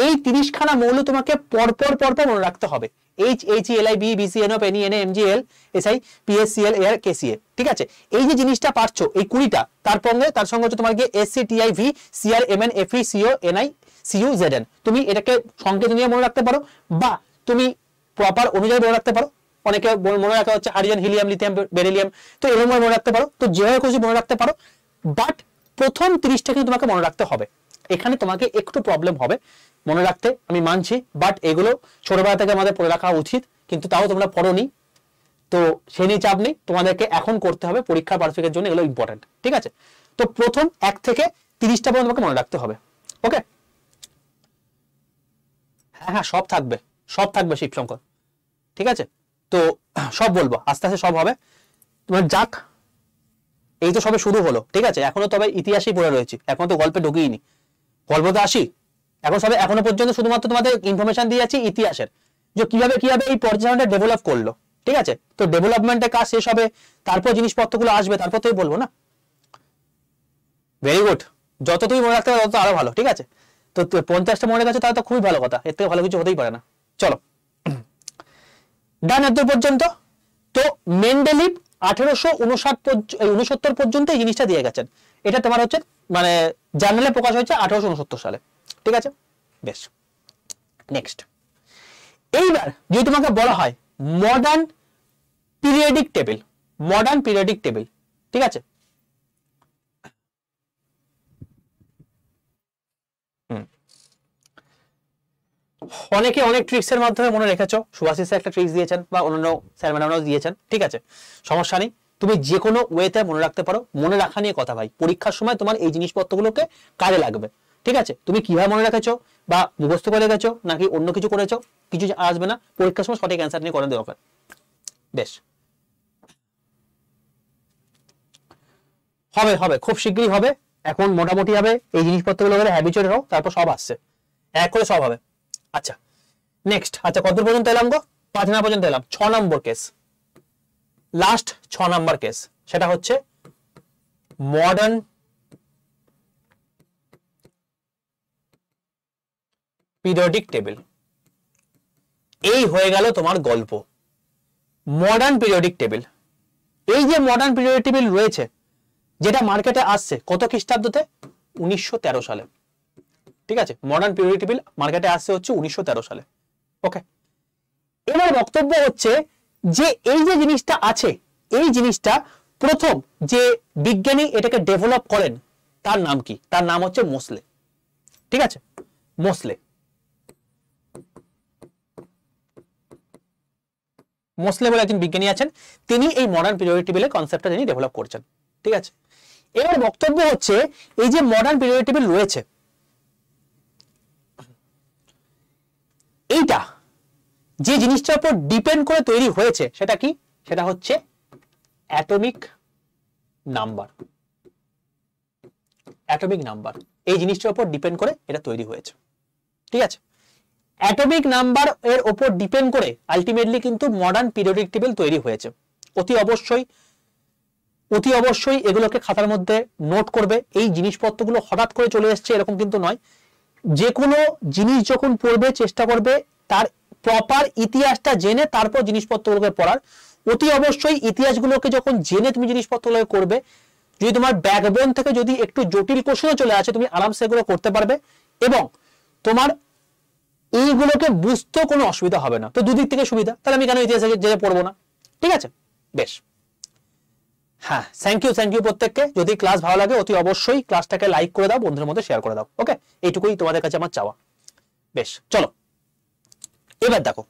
এই তিরিশখানা মৌল তোমাকে পরপর পরপর মনে রাখতে হবে H H L I B N ঠিক আছে এই যে জিনিসটা পারছো এই কুড়িটা তার সঙ্গে তার সঙ্গে হচ্ছে তোমার V M N F Z N তুমি এটাকে সংকেত নিয়ে মনে রাখতে পারো বা তুমি প্রপার অনুযায়ী মনে রাখতে পারো অনেকে মনে রাখা হচ্ছে হারিয়ান হিলিয়াম লিথিয়াম বেরিলিয়াম তো এরকম মনে রাখতে পারো তো যেভাবে খুশি মনে রাখতে পারো বাট প্রথম ত্রিশটা কিন্তু তোমাকে মনে রাখতে হবে এখানে তোমাকে একটু প্রবলেম হবে মনে রাখতে আমি মানছি বাট এগুলো ছোটবেলা থেকে আমাদের পড়ে রাখা উচিত কিন্তু তাও তোমরা পড়োনি তো সে নিয়ে চাপ নেই তোমাদেরকে এখন করতে হবে পরীক্ষা পারফেক্টের জন্য এগুলো ইম্পর্টেন্ট ঠিক আছে তো প্রথম এক থেকে তিরিশটা পর্যন্ত তোমাকে মনে রাখতে হবে ওকে হ্যাঁ হ্যাঁ সব থাকবে সব থাকবে শিবশঙ্কর ঠিক আছে তো সব বলবো আস্তে আস্তে সব হবে তোমার যাক এই তো সবে শুরু হলো ঠিক আছে এখনো তবে ইতিহাসই পড়ে রয়েছি এখনো তো গল্পে নি গল্প তো আসি এখন সবাই এখনো পর্যন্ত শুধুমাত্র তোমাদের ইনফরমেশন দিয়ে যাচ্ছি ইতিহাসের যে কিভাবে কিভাবে এই পরিচালনাটা ডেভেলপ করলো ঠিক আছে তো ডেভেলপমেন্টের কাজ শেষ হবে তারপর জিনিসপত্রগুলো আসবে তারপর তো বলবো না ভেরি গুড যত তুমি মনে রাখতে পারো তত আরো ভালো ঠিক আছে তো পঞ্চাশটা মনে রাখছো তাহলে তো খুবই ভালো কথা এর থেকে ভালো কিছু হতেই পারে না চলো ডান এত পর্যন্ত তো মেন্ডেলিপ আঠেরোশো উনসত্তর পর্যন্ত এই জিনিসটা দিয়ে গেছেন এটা তোমার হচ্ছে মানে জার্নালে প্রকাশ হয়েছে আঠারোশো সালে ঠিক আছে বেশ নেক্সট এইবার যদি তোমাকে বলা হয় modern periodic table modern periodic table ঠিক আছে অনেকে অনেক ট্রিক্স এর মাধ্যমে মনে রেখেছো সুভাষিস স্যার একটা ট্রিক্স দিয়েছেন বা অন্যান্য স্যার ম্যাডামরাও দিয়েছেন ঠিক আছে সমস্যা নেই তুমি যে কোনো ওয়েতে মনে রাখতে পারো মনে রাখা নিয়ে কথা ভাই পরীক্ষার সময় তোমার এই জিনিসপত্রগুলোকে কাজে লাগবে ঠিক আছে তুমি কিভাবে মনে রেখেছো বা মুখস্থ করে গেছো নাকি অন্য কিছু করেছো কিছু আসবে না পরীক্ষার সময় সঠিক অ্যান্সার নিয়ে করানো দরকার বেশ হবে হবে খুব শীঘ্রই হবে এখন মোটামুটি হবে এই জিনিসপত্রগুলো হলে হ্যাবিচুয়াল হোক তারপর সব আসছে এক করে সব হবে আচ্ছা নেক্সট আচ্ছা কত পর্যন্ত এলাম গো পাঁচ নাম্বার পর্যন্ত এলাম ছ নম্বর কেস লাস্ট ছ নম্বর কেস সেটা হচ্ছে মডার্ন পিরিয়ডিক টেবিল এই হয়ে গেল তোমার গল্প মডার্ন পিরিয়ডিক টেবিল এই যে মডার্ন পিরিয়ডিক টেবিল রয়েছে যেটা মার্কেটে আসছে কত খ্রিস্টাব্দতে উনিশশো সালে ঠিক আছে মডার্ন পিরিয়ডিক টেবিল মার্কেটে আসছে হচ্ছে উনিশশো সালে ওকে এবার বক্তব্য হচ্ছে যে এই যে জিনিসটা আছে এই জিনিসটা প্রথম যে বিজ্ঞানী এটাকে ডেভেলপ করেন তার নাম কি তার নাম হচ্ছে মোসলে ঠিক আছে মোসলে মোসলে বলে একজন বিজ্ঞানী আছেন তিনি এই মডার্ন পিরিয়ড টেবিলের কনসেপ্টটা তিনি ডেভেলপ করছেন ঠিক আছে এবার বক্তব্য হচ্ছে এই যে মডার্ন পিরিয়ড টেবিল রয়েছে এইটা যে জিনিসটার উপর ডিপেন্ড করে তৈরি হয়েছে সেটা কি সেটা হচ্ছে অ্যাটমিক নাম্বার অ্যাটমিক নাম্বার এই জিনিসটার উপর ডিপেন্ড করে এটা তৈরি হয়েছে ঠিক আছে অ্যাটমিক নাম্বার এর ওপর ডিপেন্ড করে আলটিমেটলি কিন্তু মডার্ন পিরিয়ডিক টেবিল তৈরি হয়েছে অতি অবশ্যই অতি অবশ্যই এগুলোকে খাতার মধ্যে নোট করবে এই জিনিসপত্রগুলো হঠাৎ করে চলে এসছে এরকম কিন্তু নয় যে কোনো জিনিস যখন পড়বে চেষ্টা করবে তার প্রপার ইতিহাসটা জেনে তারপর জিনিসপত্রগুলোকে পড়ার অতি অবশ্যই ইতিহাসগুলোকে যখন জেনে তুমি জিনিসপত্রগুলোকে করবে যদি তোমার ব্যাকবোন থেকে যদি একটু জটিল কোশ্চেনও চলে আসে তুমি আরামসে এগুলো করতে পারবে এবং তোমার এইগুলোকে বুঝতেও কোনো অসুবিধা হবে না তো দুদিক থেকে সুবিধা তাহলে আমি কেন ইতিহাসে যেতে পড়বো না ঠিক আছে বেশ হ্যাঁ থ্যাংক ইউ থ্যাংক ইউ প্রত্যেককে যদি ক্লাস ভালো লাগে অতি অবশ্যই ক্লাসটাকে লাইক করে দাও বন্ধুদের মধ্যে শেয়ার করে দাও ওকে এইটুকুই তোমাদের কাছে আমার চাওয়া বেশ চলো এবার দেখো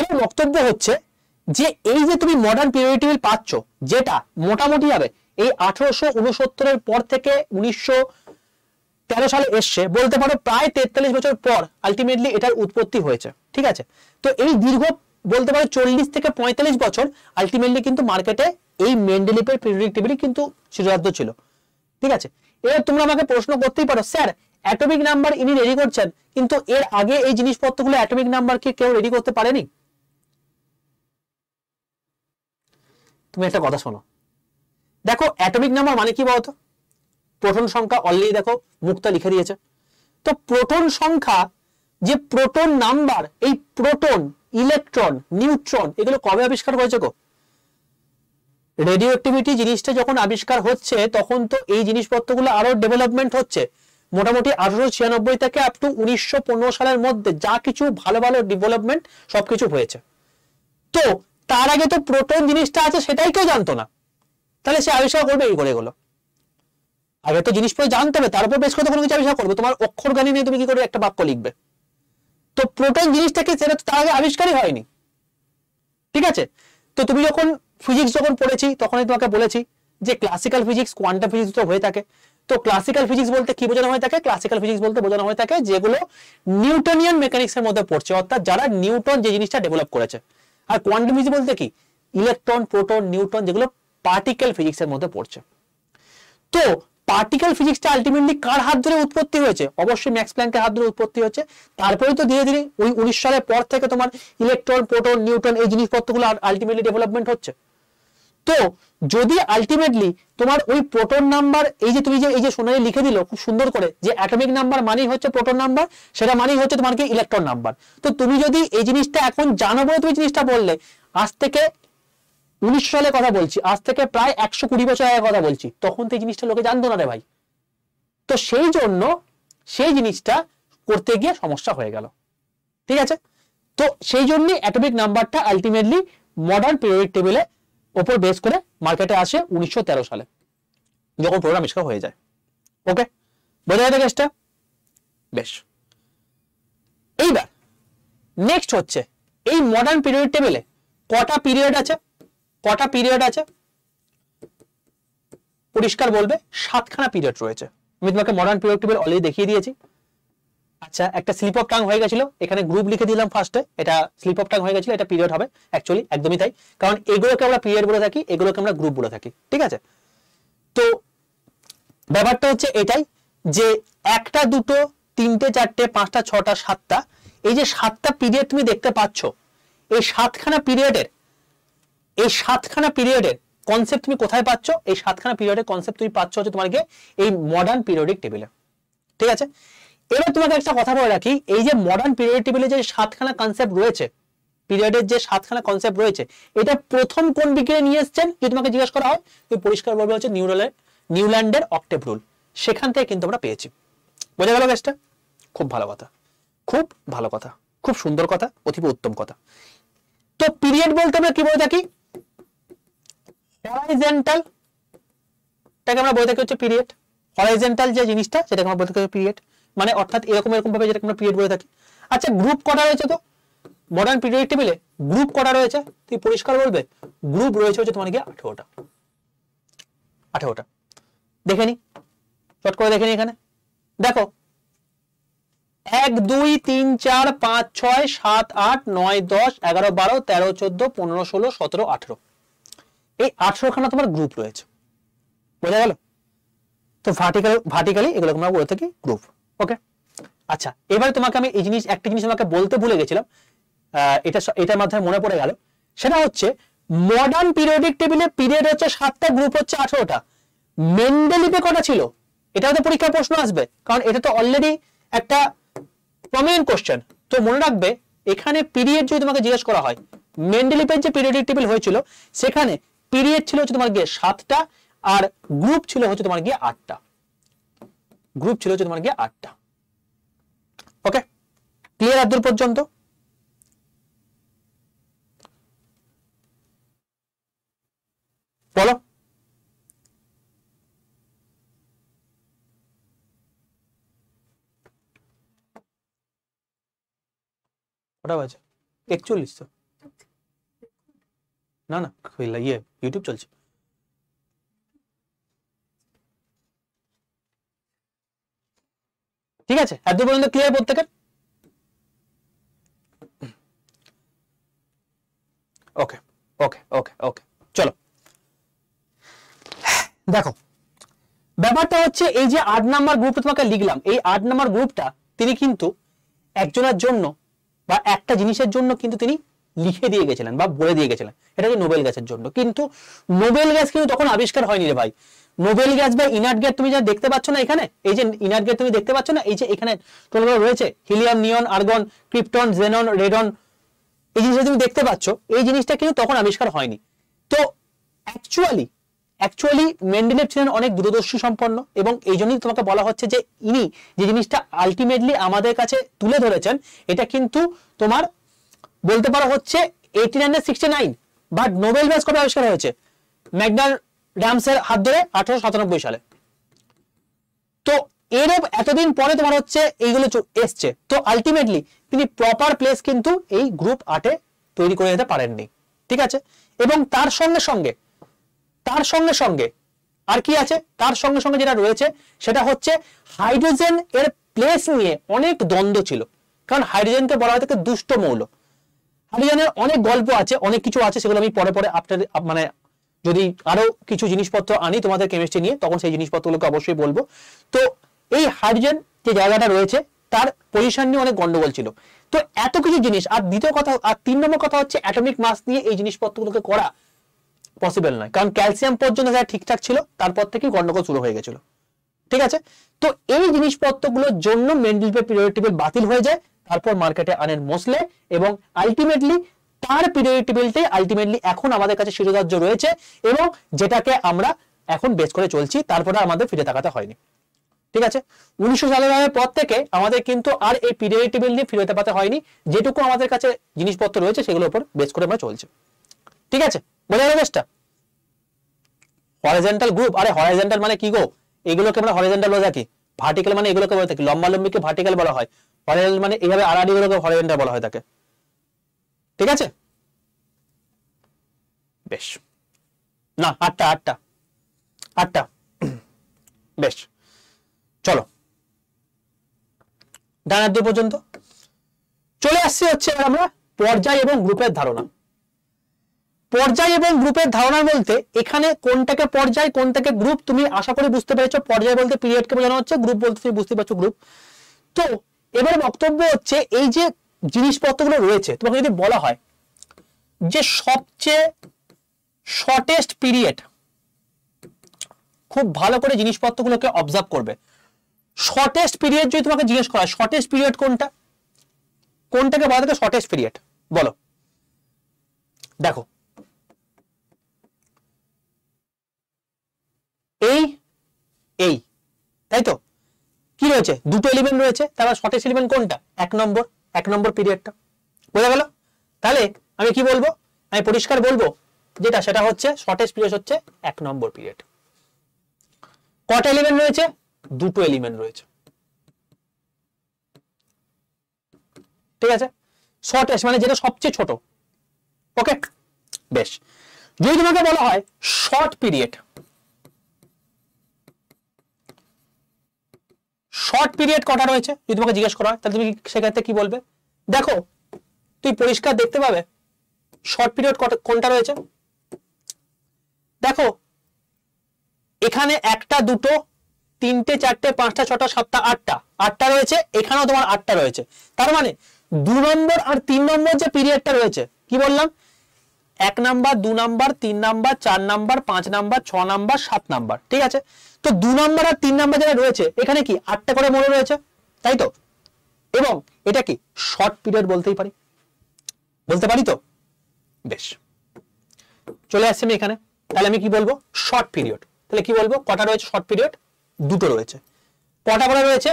এর বক্তব্য হচ্ছে যে এই যে তুমি মডার্ন পিরিয়ড টেবিল পাচ্ছ যেটা মোটামুটি হবে এই আঠারোশো উনসত্তরের পর থেকে উনিশশো তেরো সালে এসছে বলতে পারো প্রায় তেতাল্লিশ বছর পর আলটিমেটলি এটার উৎপত্তি হয়েছে ঠিক আছে তো এই দীর্ঘ বলতে পারো চল্লিশ থেকে পঁয়তাল্লিশ বছর আলটিমেটলি কিন্তু মার্কেটে এই মেন্ডেলিপের প্রিডিক্টিভিটি কিন্তু শিরাদ্য ছিল ঠিক আছে এবার তোমরা আমাকে প্রশ্ন করতেই পারো স্যার অ্যাটমিক নাম্বার ইনি রেডি করছেন কিন্তু এর আগে এই জিনিসপত্রগুলো অ্যাটমিক নাম্বার কি কেউ রেডি করতে পারেনি তুমি একটা কথা শোনো দেখো অ্যাটমিক নাম্বার মানে কি বলতো প্রোটন সংখ্যা অলরেডি দেখো মুক্তা লিখে দিয়েছে তো প্রোটন সংখ্যা যে প্রোটন নাম্বার এই প্রোটন ইলেকট্রন নিউট্রন এগুলো কবে আবিষ্কার হয়েছে গো রেডিও অ্যাক্টিভিটি জিনিসটা যখন আবিষ্কার হচ্ছে তখন তো এই জিনিসপত্রগুলো আরো ডেভেলপমেন্ট হচ্ছে মোটামুটি আঠারোশো ছিয়ানব্বই থেকে আপ টু উনিশশো সালের মধ্যে যা কিছু ভালো ভালো ডেভেলপমেন্ট সবকিছু হয়েছে তো তার আগে তো প্রোটন জিনিসটা আছে সেটাই কেউ জানতো না তাহলে সে আবিষ্কার করবে এই করে গেলো আগে তো জিনিস পড়ে জানতে হবে তার উপর বেশ কত কোনো কিছু আবিষ্কার করবে তোমার অক্ষর গানি নিয়ে তুমি কি করে একটা বাক্য লিখবে তো প্রোটন জিনিসটাকে সেটা তো তার আগে আবিষ্কারই হয়নি ঠিক আছে তো তুমি যখন ফিজিক্স যখন পড়েছি তখনই তোমাকে বলেছি যে ক্লাসিক্যাল ফিজিক্স কোয়ান্টাম ফিজিক্স তো হয়ে থাকে তো ক্লাসিক্যাল ফিজিক্স বলতে কি বোঝানো হয়ে থাকে ক্লাসিক্যাল ফিজিক্স বলতে বোঝানো হয়ে থাকে যেগুলো নিউটনিয়ান মেকানিক্সের মধ্যে পড়ছে অর্থাৎ যারা নিউটন যে জিনিসটা ডেভেলপ করেছে আর কোয়ান্টাম ফিজিক্স বলতে কি ইলেকট্রন প্রোটন নিউটন যেগুলো পার্টিকেল ফিজিক্সের মধ্যে পড়ছে তো পার্টিকেল ফিজিক্সটা আলটিমেটলি কার হাত ধরে উৎপত্তি হয়েছে অবশ্যই ম্যাক্স প্ল্যাঙ্কের হাত ধরে উৎপত্তি হয়েছে তারপরে তো ধীরে ধীরে ওই উনিশ সালের পর থেকে তোমার ইলেকট্রন প্রোটন নিউট্রন এই জিনিসপত্রগুলো আলটিমেটলি ডেভেলপমেন্ট হচ্ছে তো যদি আলটিমেটলি তোমার ওই প্রোটন নাম্বার এই যে তুমি যে এই যে সোনালি লিখে দিল খুব সুন্দর করে যে অ্যাটমিক নাম্বার মানেই হচ্ছে প্রোটন নাম্বার সেটা মানেই হচ্ছে তোমার কি ইলেকট্রন নাম্বার তো তুমি যদি এই জিনিসটা এখন জানো বলে তুমি জিনিসটা বললে আজ থেকে উনিশশো সালে কথা বলছি আজ থেকে প্রায় একশো কুড়ি বছর আগে কথা বলছি তখন তো এই জিনিসটা লোকে জানতো না রে ভাই তো সেই জন্য সেই জিনিসটা করতে গিয়ে সমস্যা হয়ে গেল ঠিক আছে তো সেই জন্য অ্যাটমিক নাম্বারটা আলটিমেটলি মডার্ন পিরিয়ড টেবিলে ওপর বেস করে মার্কেটে আসে উনিশশো সালে যখন প্রোগ্রাম ইস্কা হয়ে যায় ওকে বোঝা যাবে কেসটা বেশ এইবার নেক্সট হচ্ছে এই মডার্ন পিরিয়ড টেবিলে কটা পিরিয়ড আছে কটা পিরিয়ড আছে পরিষ্কার বলবে সাতখানা পিরিয়ড রয়েছে আমি তোমাকে মডার্ন পিরিয়ড টেবিল অলরেডি দেখিয়ে দিয়েছি আচ্ছা একটা স্লিপ অফ টাং হয়ে গেছিল এখানে গ্রুপ লিখে দিলাম ফার্স্টে এটা স্লিপ অফ টাং হয়ে গেছিল এটা পিরিয়ড হবে অ্যাকচুয়ালি একদমই তাই কারণ এগুলোকে আমরা পিরিয়ড বলে থাকি এগুলোকে আমরা গ্রুপ বলে থাকি ঠিক আছে তো ব্যাপারটা হচ্ছে এটাই যে একটা দুটো তিনটে চারটে পাঁচটা ছটা সাতটা এই যে সাতটা পিরিয়ড তুমি দেখতে পাচ্ছ এই সাতখানা পিরিয়ডের এই সাতখানা পিরিয়ডের কনসেপ্ট তুমি কোথায় পাচ্ছ এই সাতখানা পিরিয়ডের কনসেপ্ট তুমি পাচ্ছ হচ্ছে তোমার এই মডার্ন পিরিয়ডিক টেবিলে ঠিক আছে এবার তোমাকে একটা কথা বলে রাখি এই যে মডার্ন পিরিয়ড টেবিলে যে সাতখানা কনসেপ্ট রয়েছে পিরিয়ডের যে সাতখানা কনসেপ্ট রয়েছে এটা প্রথম কোন বিক্রিয়া নিয়ে এসছেন যদি তোমাকে জিজ্ঞেস করা হয় তুমি পরিষ্কার বলবে হচ্ছে নিউরালের নিউল্যান্ডের অক্টেভ রুল সেখান থেকে কিন্তু আমরা পেয়েছি বোঝা গেল গ্যাসটা খুব ভালো কথা খুব ভালো কথা খুব সুন্দর কথা অতীব উত্তম কথা তো পিরিয়ড বলতে আমরা কি বলে থাকি হরাইজেন্টাল এটাকে আমরা বলে থাকি হচ্ছে পিরিয়ড হরাইজেন্টাল যে জিনিসটা সেটাকে আমরা বলে থাকি পিরিয়ড মানে অর্থাৎ এরকম এরকম ভাবে যেটাকে আমরা পিরিয়ড বলে থাকি আচ্ছা গ্রুপ কটা রয়েছে তো মডার্ন পিরিয়ড টেবিলে গ্রুপ কটা রয়েছে তুই পরিষ্কার বলবে গ্রুপ রয়েছে হচ্ছে তোমার আঠেরোটা আঠেরোটা দেখে নি চট করে দেখে নি এখানে দেখো এক দুই তিন চার পাঁচ ছয় সাত আট নয় দশ এগারো বারো তেরো চোদ্দ পনেরো ষোলো সতেরো আঠেরো এই আঠেরোখানা তোমার গ্রুপ রয়েছে বোঝা গেল তো ভার্টিক্যাল ভার্টিক্যালি এগুলো তোমরা বলে থাকি গ্রুপ ওকে আচ্ছা এবারে তোমাকে আমি এই জিনিস একটা জিনিস তোমাকে বলতে ভুলে গেছিলাম এটা এটার মাধ্যমে মনে পড়ে গেল সেটা হচ্ছে মডার্ন পিরিয়ডিক টেবিলে পিরিয়ড হচ্ছে সাতটা গ্রুপ হচ্ছে আঠেরোটা মেন্ডেলিপে কটা ছিল এটা হয়তো পরীক্ষার প্রশ্ন আসবে কারণ এটা তো অলরেডি একটা প্রমিনেন্ট কোশ্চেন তো মনে রাখবে এখানে পিরিয়ড যদি তোমাকে জিজ্ঞেস করা হয় মেন্ডেলিপের যে পিরিয়ডিক টেবিল হয়েছিল সেখানে পিরিয়ড ছিল হচ্ছে তোমার গিয়ে সাতটা আর গ্রুপ ছিল হচ্ছে তোমার গিয়ে আটটা গ্রুপ ছিল হচ্ছে তোমার গিয়ে আটটা ওকে ক্লিয়ার আব্দুল পর্যন্ত বলো ওটা বাজে একচল্লিশ তো না না ইয়ে ইউটিউব চলছে ঠিক আছে এত পর্যন্ত ক্লিয়ার প্রত্যেকের ওকে ওকে ওকে ওকে চলো দেখো ব্যাপারটা হচ্ছে এই যে আট নাম্বার গ্রুপ তোমাকে লিখলাম এই আট নাম্বার গ্রুপটা তিনি কিন্তু একজনের জন্য বা একটা জিনিসের জন্য কিন্তু তিনি লিখে দিয়ে গেছিলেন বা বলে দিয়ে গেছিলেন এটা হচ্ছে নোবেল গ্যাসের জন্য কিন্তু নোবেল গ্যাস কিন্তু তখন আবিষ্কার হয়নি রে ভাই নোবেল গ্যাস বা ইনার্ট গ্যাস তুমি যা দেখতে পাচ্ছ না এখানে এই যে ইনার্ট গ্যাস তুমি দেখতে পাচ্ছ না এই যে এখানে টোলগুলো রয়েছে helium neon argon krypton xenon radon এই জিনিসটা তুমি দেখতে পাচ্ছ এই জিনিসটা কিন্তু তখন আবিষ্কার হয়নি তো অ্যাকচুয়ালি অ্যাকচুয়ালি মেন্ডেলেভ ছিলেন অনেক দূরদর্শী সম্পন্ন এবং এই জন্যই তোমাকে বলা হচ্ছে যে ইনি যে জিনিসটা আলটিমেটলি আমাদের কাছে তুলে ধরেছেন এটা কিন্তু তোমার বলতে পারো হচ্ছে eighteen hundred sixty nine but noble ব্যাস কবে আবিষ্কার হয়েছে ম্যাকডান এর হাত ধরে আঠারোশো সাতানব্বই সালে তো এরূপ এতদিন পরে তোমার হচ্ছে এইগুলো এসছে তো আলটিমেটলি তিনি প্রপার প্লেস কিন্তু এই গ্রুপ আটে তৈরি করে যেতে পারেননি ঠিক আছে এবং তার সঙ্গে সঙ্গে তার সঙ্গে সঙ্গে আর কি আছে তার সঙ্গে সঙ্গে যেটা রয়েছে সেটা হচ্ছে হাইড্রোজেন এর প্লেস নিয়ে অনেক দ্বন্দ্ব ছিল কারণ হাইড্রোজেনকে বলা হয় দুষ্ট মৌল হারিয়ানের অনেক গল্প আছে অনেক কিছু আছে সেগুলো আমি পরে পরে আপনার মানে যদি আরো কিছু জিনিসপত্র আনি তোমাদের কেমিস্ট্রি নিয়ে তখন সেই জিনিসপত্রগুলোকে অবশ্যই বলবো তো এই হাইড্রোজেন যে জায়গাটা রয়েছে তার পজিশন নিয়ে অনেক গন্ডগোল ছিল তো এত কিছু জিনিস আর দ্বিতীয় কথা আর তিন নম্বর কথা হচ্ছে অ্যাটমিক মাস নিয়ে এই জিনিসপত্রগুলোকে করা পসিবল নয় কারণ ক্যালসিয়াম পর্যন্ত সেটা ঠিকঠাক ছিল তারপর থেকেই গন্ডগোল শুরু হয়ে গেছিল ঠিক আছে তো এই জিনিসপত্রগুলোর জন্য মেন্ডেল পিরিয়ড টেবিল বাতিল হয়ে যায় তারপর মার্কেটে আনেন মোসলে এবং আলটিমেটলি তার পিরিয়ডিটি আলটিমেটলি এখন আমাদের কাছে শিরোধার্য রয়েছে এবং যেটাকে আমরা এখন বেস করে চলছি তারপরে আমাদের ফিরে তাকাতে হয়নি ঠিক আছে উনিশশো সালের পর থেকে আমাদের কিন্তু আর এই পিরিয়ড নিয়ে ফিরে পাতে হয়নি যেটুকু আমাদের কাছে জিনিসপত্র রয়েছে সেগুলোর উপর বেস করে আমরা চলছে ঠিক আছে বোঝা গেল বেশটা হরাইজেন্টাল গ্রুপ আরে হরাইজেন্টাল মানে কি গো এগুলোকে আমরা হরাইজেন্টাল বলে থাকি ভার্টিক্যাল মানে এগুলোকে বলে থাকি লম্বা লম্বিকে ভার্টিক্যাল বলা হয় হরাইজন্টাল মানে এইভাবে আড়াআড়ি গুলোকে হরাইজন্টাল বলা হয় থাকে ঠিক আছে বেশ না আটটা আটটা আটটা বেশ চলো ডানার দিয়ে পর্যন্ত চলে আসছি হচ্ছে আমরা পর্যায় এবং গ্রুপের ধারণা পর্যায় এবং গ্রুপের ধারণা বলতে এখানে কোনটাকে পর্যায় কোনটাকে গ্রুপ তুমি আশা করি বুঝতে পেরেছো পর্যায় বলতে পিরিয়ডকে বোঝানো হচ্ছে গ্রুপ বলতে তুমি বুঝতে পারছো গ্রুপ তো এবার বক্তব্য হচ্ছে এই যে জিনিসপত্রগুলো রয়েছে তোমাকে যদি বলা হয় যে সবচেয়ে শর্টেস্ট পিরিয়ড খুব ভালো করে জিনিসপত্রগুলোকে অবজার্ভ করবে শর্টেস্ট পিরিয়ড যদি তোমাকে জিজ্ঞেস করা শর্টেস্ট পিরিয়ড কোনটা কোনটাকে বলা থাকে শর্টেস্ট পিরিয়ড বলো দেখো এই এই তাই তো কি রয়েছে দুটো এলিমেন্ট রয়েছে তারা শর্টেজ এলিমেন্ট কোনটা এক নম্বর এক নম্বর পিরিয়ডটা বোঝা গেল তাহলে আমি কি বলবো আমি পরিষ্কার বলবো যেটা সেটা হচ্ছে শর্টেজ পিরিয়ড হচ্ছে এক নম্বর পিরিয়ড কটা এলিমেন্ট রয়েছে দুটো এলিমেন্ট রয়েছে ঠিক আছে শর্টেজ মানে যেটা সবচেয়ে ছোট ওকে বেশ যদি তোমাকে বলা হয় শর্ট পিরিয়ড শর্ট পিরিয়ড কটা রয়েছে যদি তোমাকে জিজ্ঞেস করা হয় তাহলে তুমি সেক্ষেত্রে কি বলবে দেখো তুই পরিষ্কার দেখতে পাবে শর্ট পিরিয়ড কোনটা রয়েছে দেখো এখানে একটা দুটো তিনটে চারটে পাঁচটা ছটা সাতটা আটটা আটটা রয়েছে এখানেও তোমার আটটা রয়েছে তার মানে দু নম্বর আর তিন নম্বর যে পিরিয়ডটা রয়েছে কি বললাম এক নাম্বার দু নাম্বার তিন নাম্বার চার নাম্বার পাঁচ নাম্বার ছ নাম্বার সাত নাম্বার ঠিক আছে তো দু নাম্বার আর তিন নাম্বার যারা রয়েছে এখানে কি আটটা করে মনে রয়েছে তাই তো এবং এটা কি শর্ট পিরিয়ড বলতেই পারি বলতে পারি তো বেশ চলে আসছি আমি এখানে তাহলে আমি কি বলবো শর্ট পিরিয়ড তাহলে কি বলবো কটা রয়েছে শর্ট পিরিয়ড দুটো রয়েছে কটা করে রয়েছে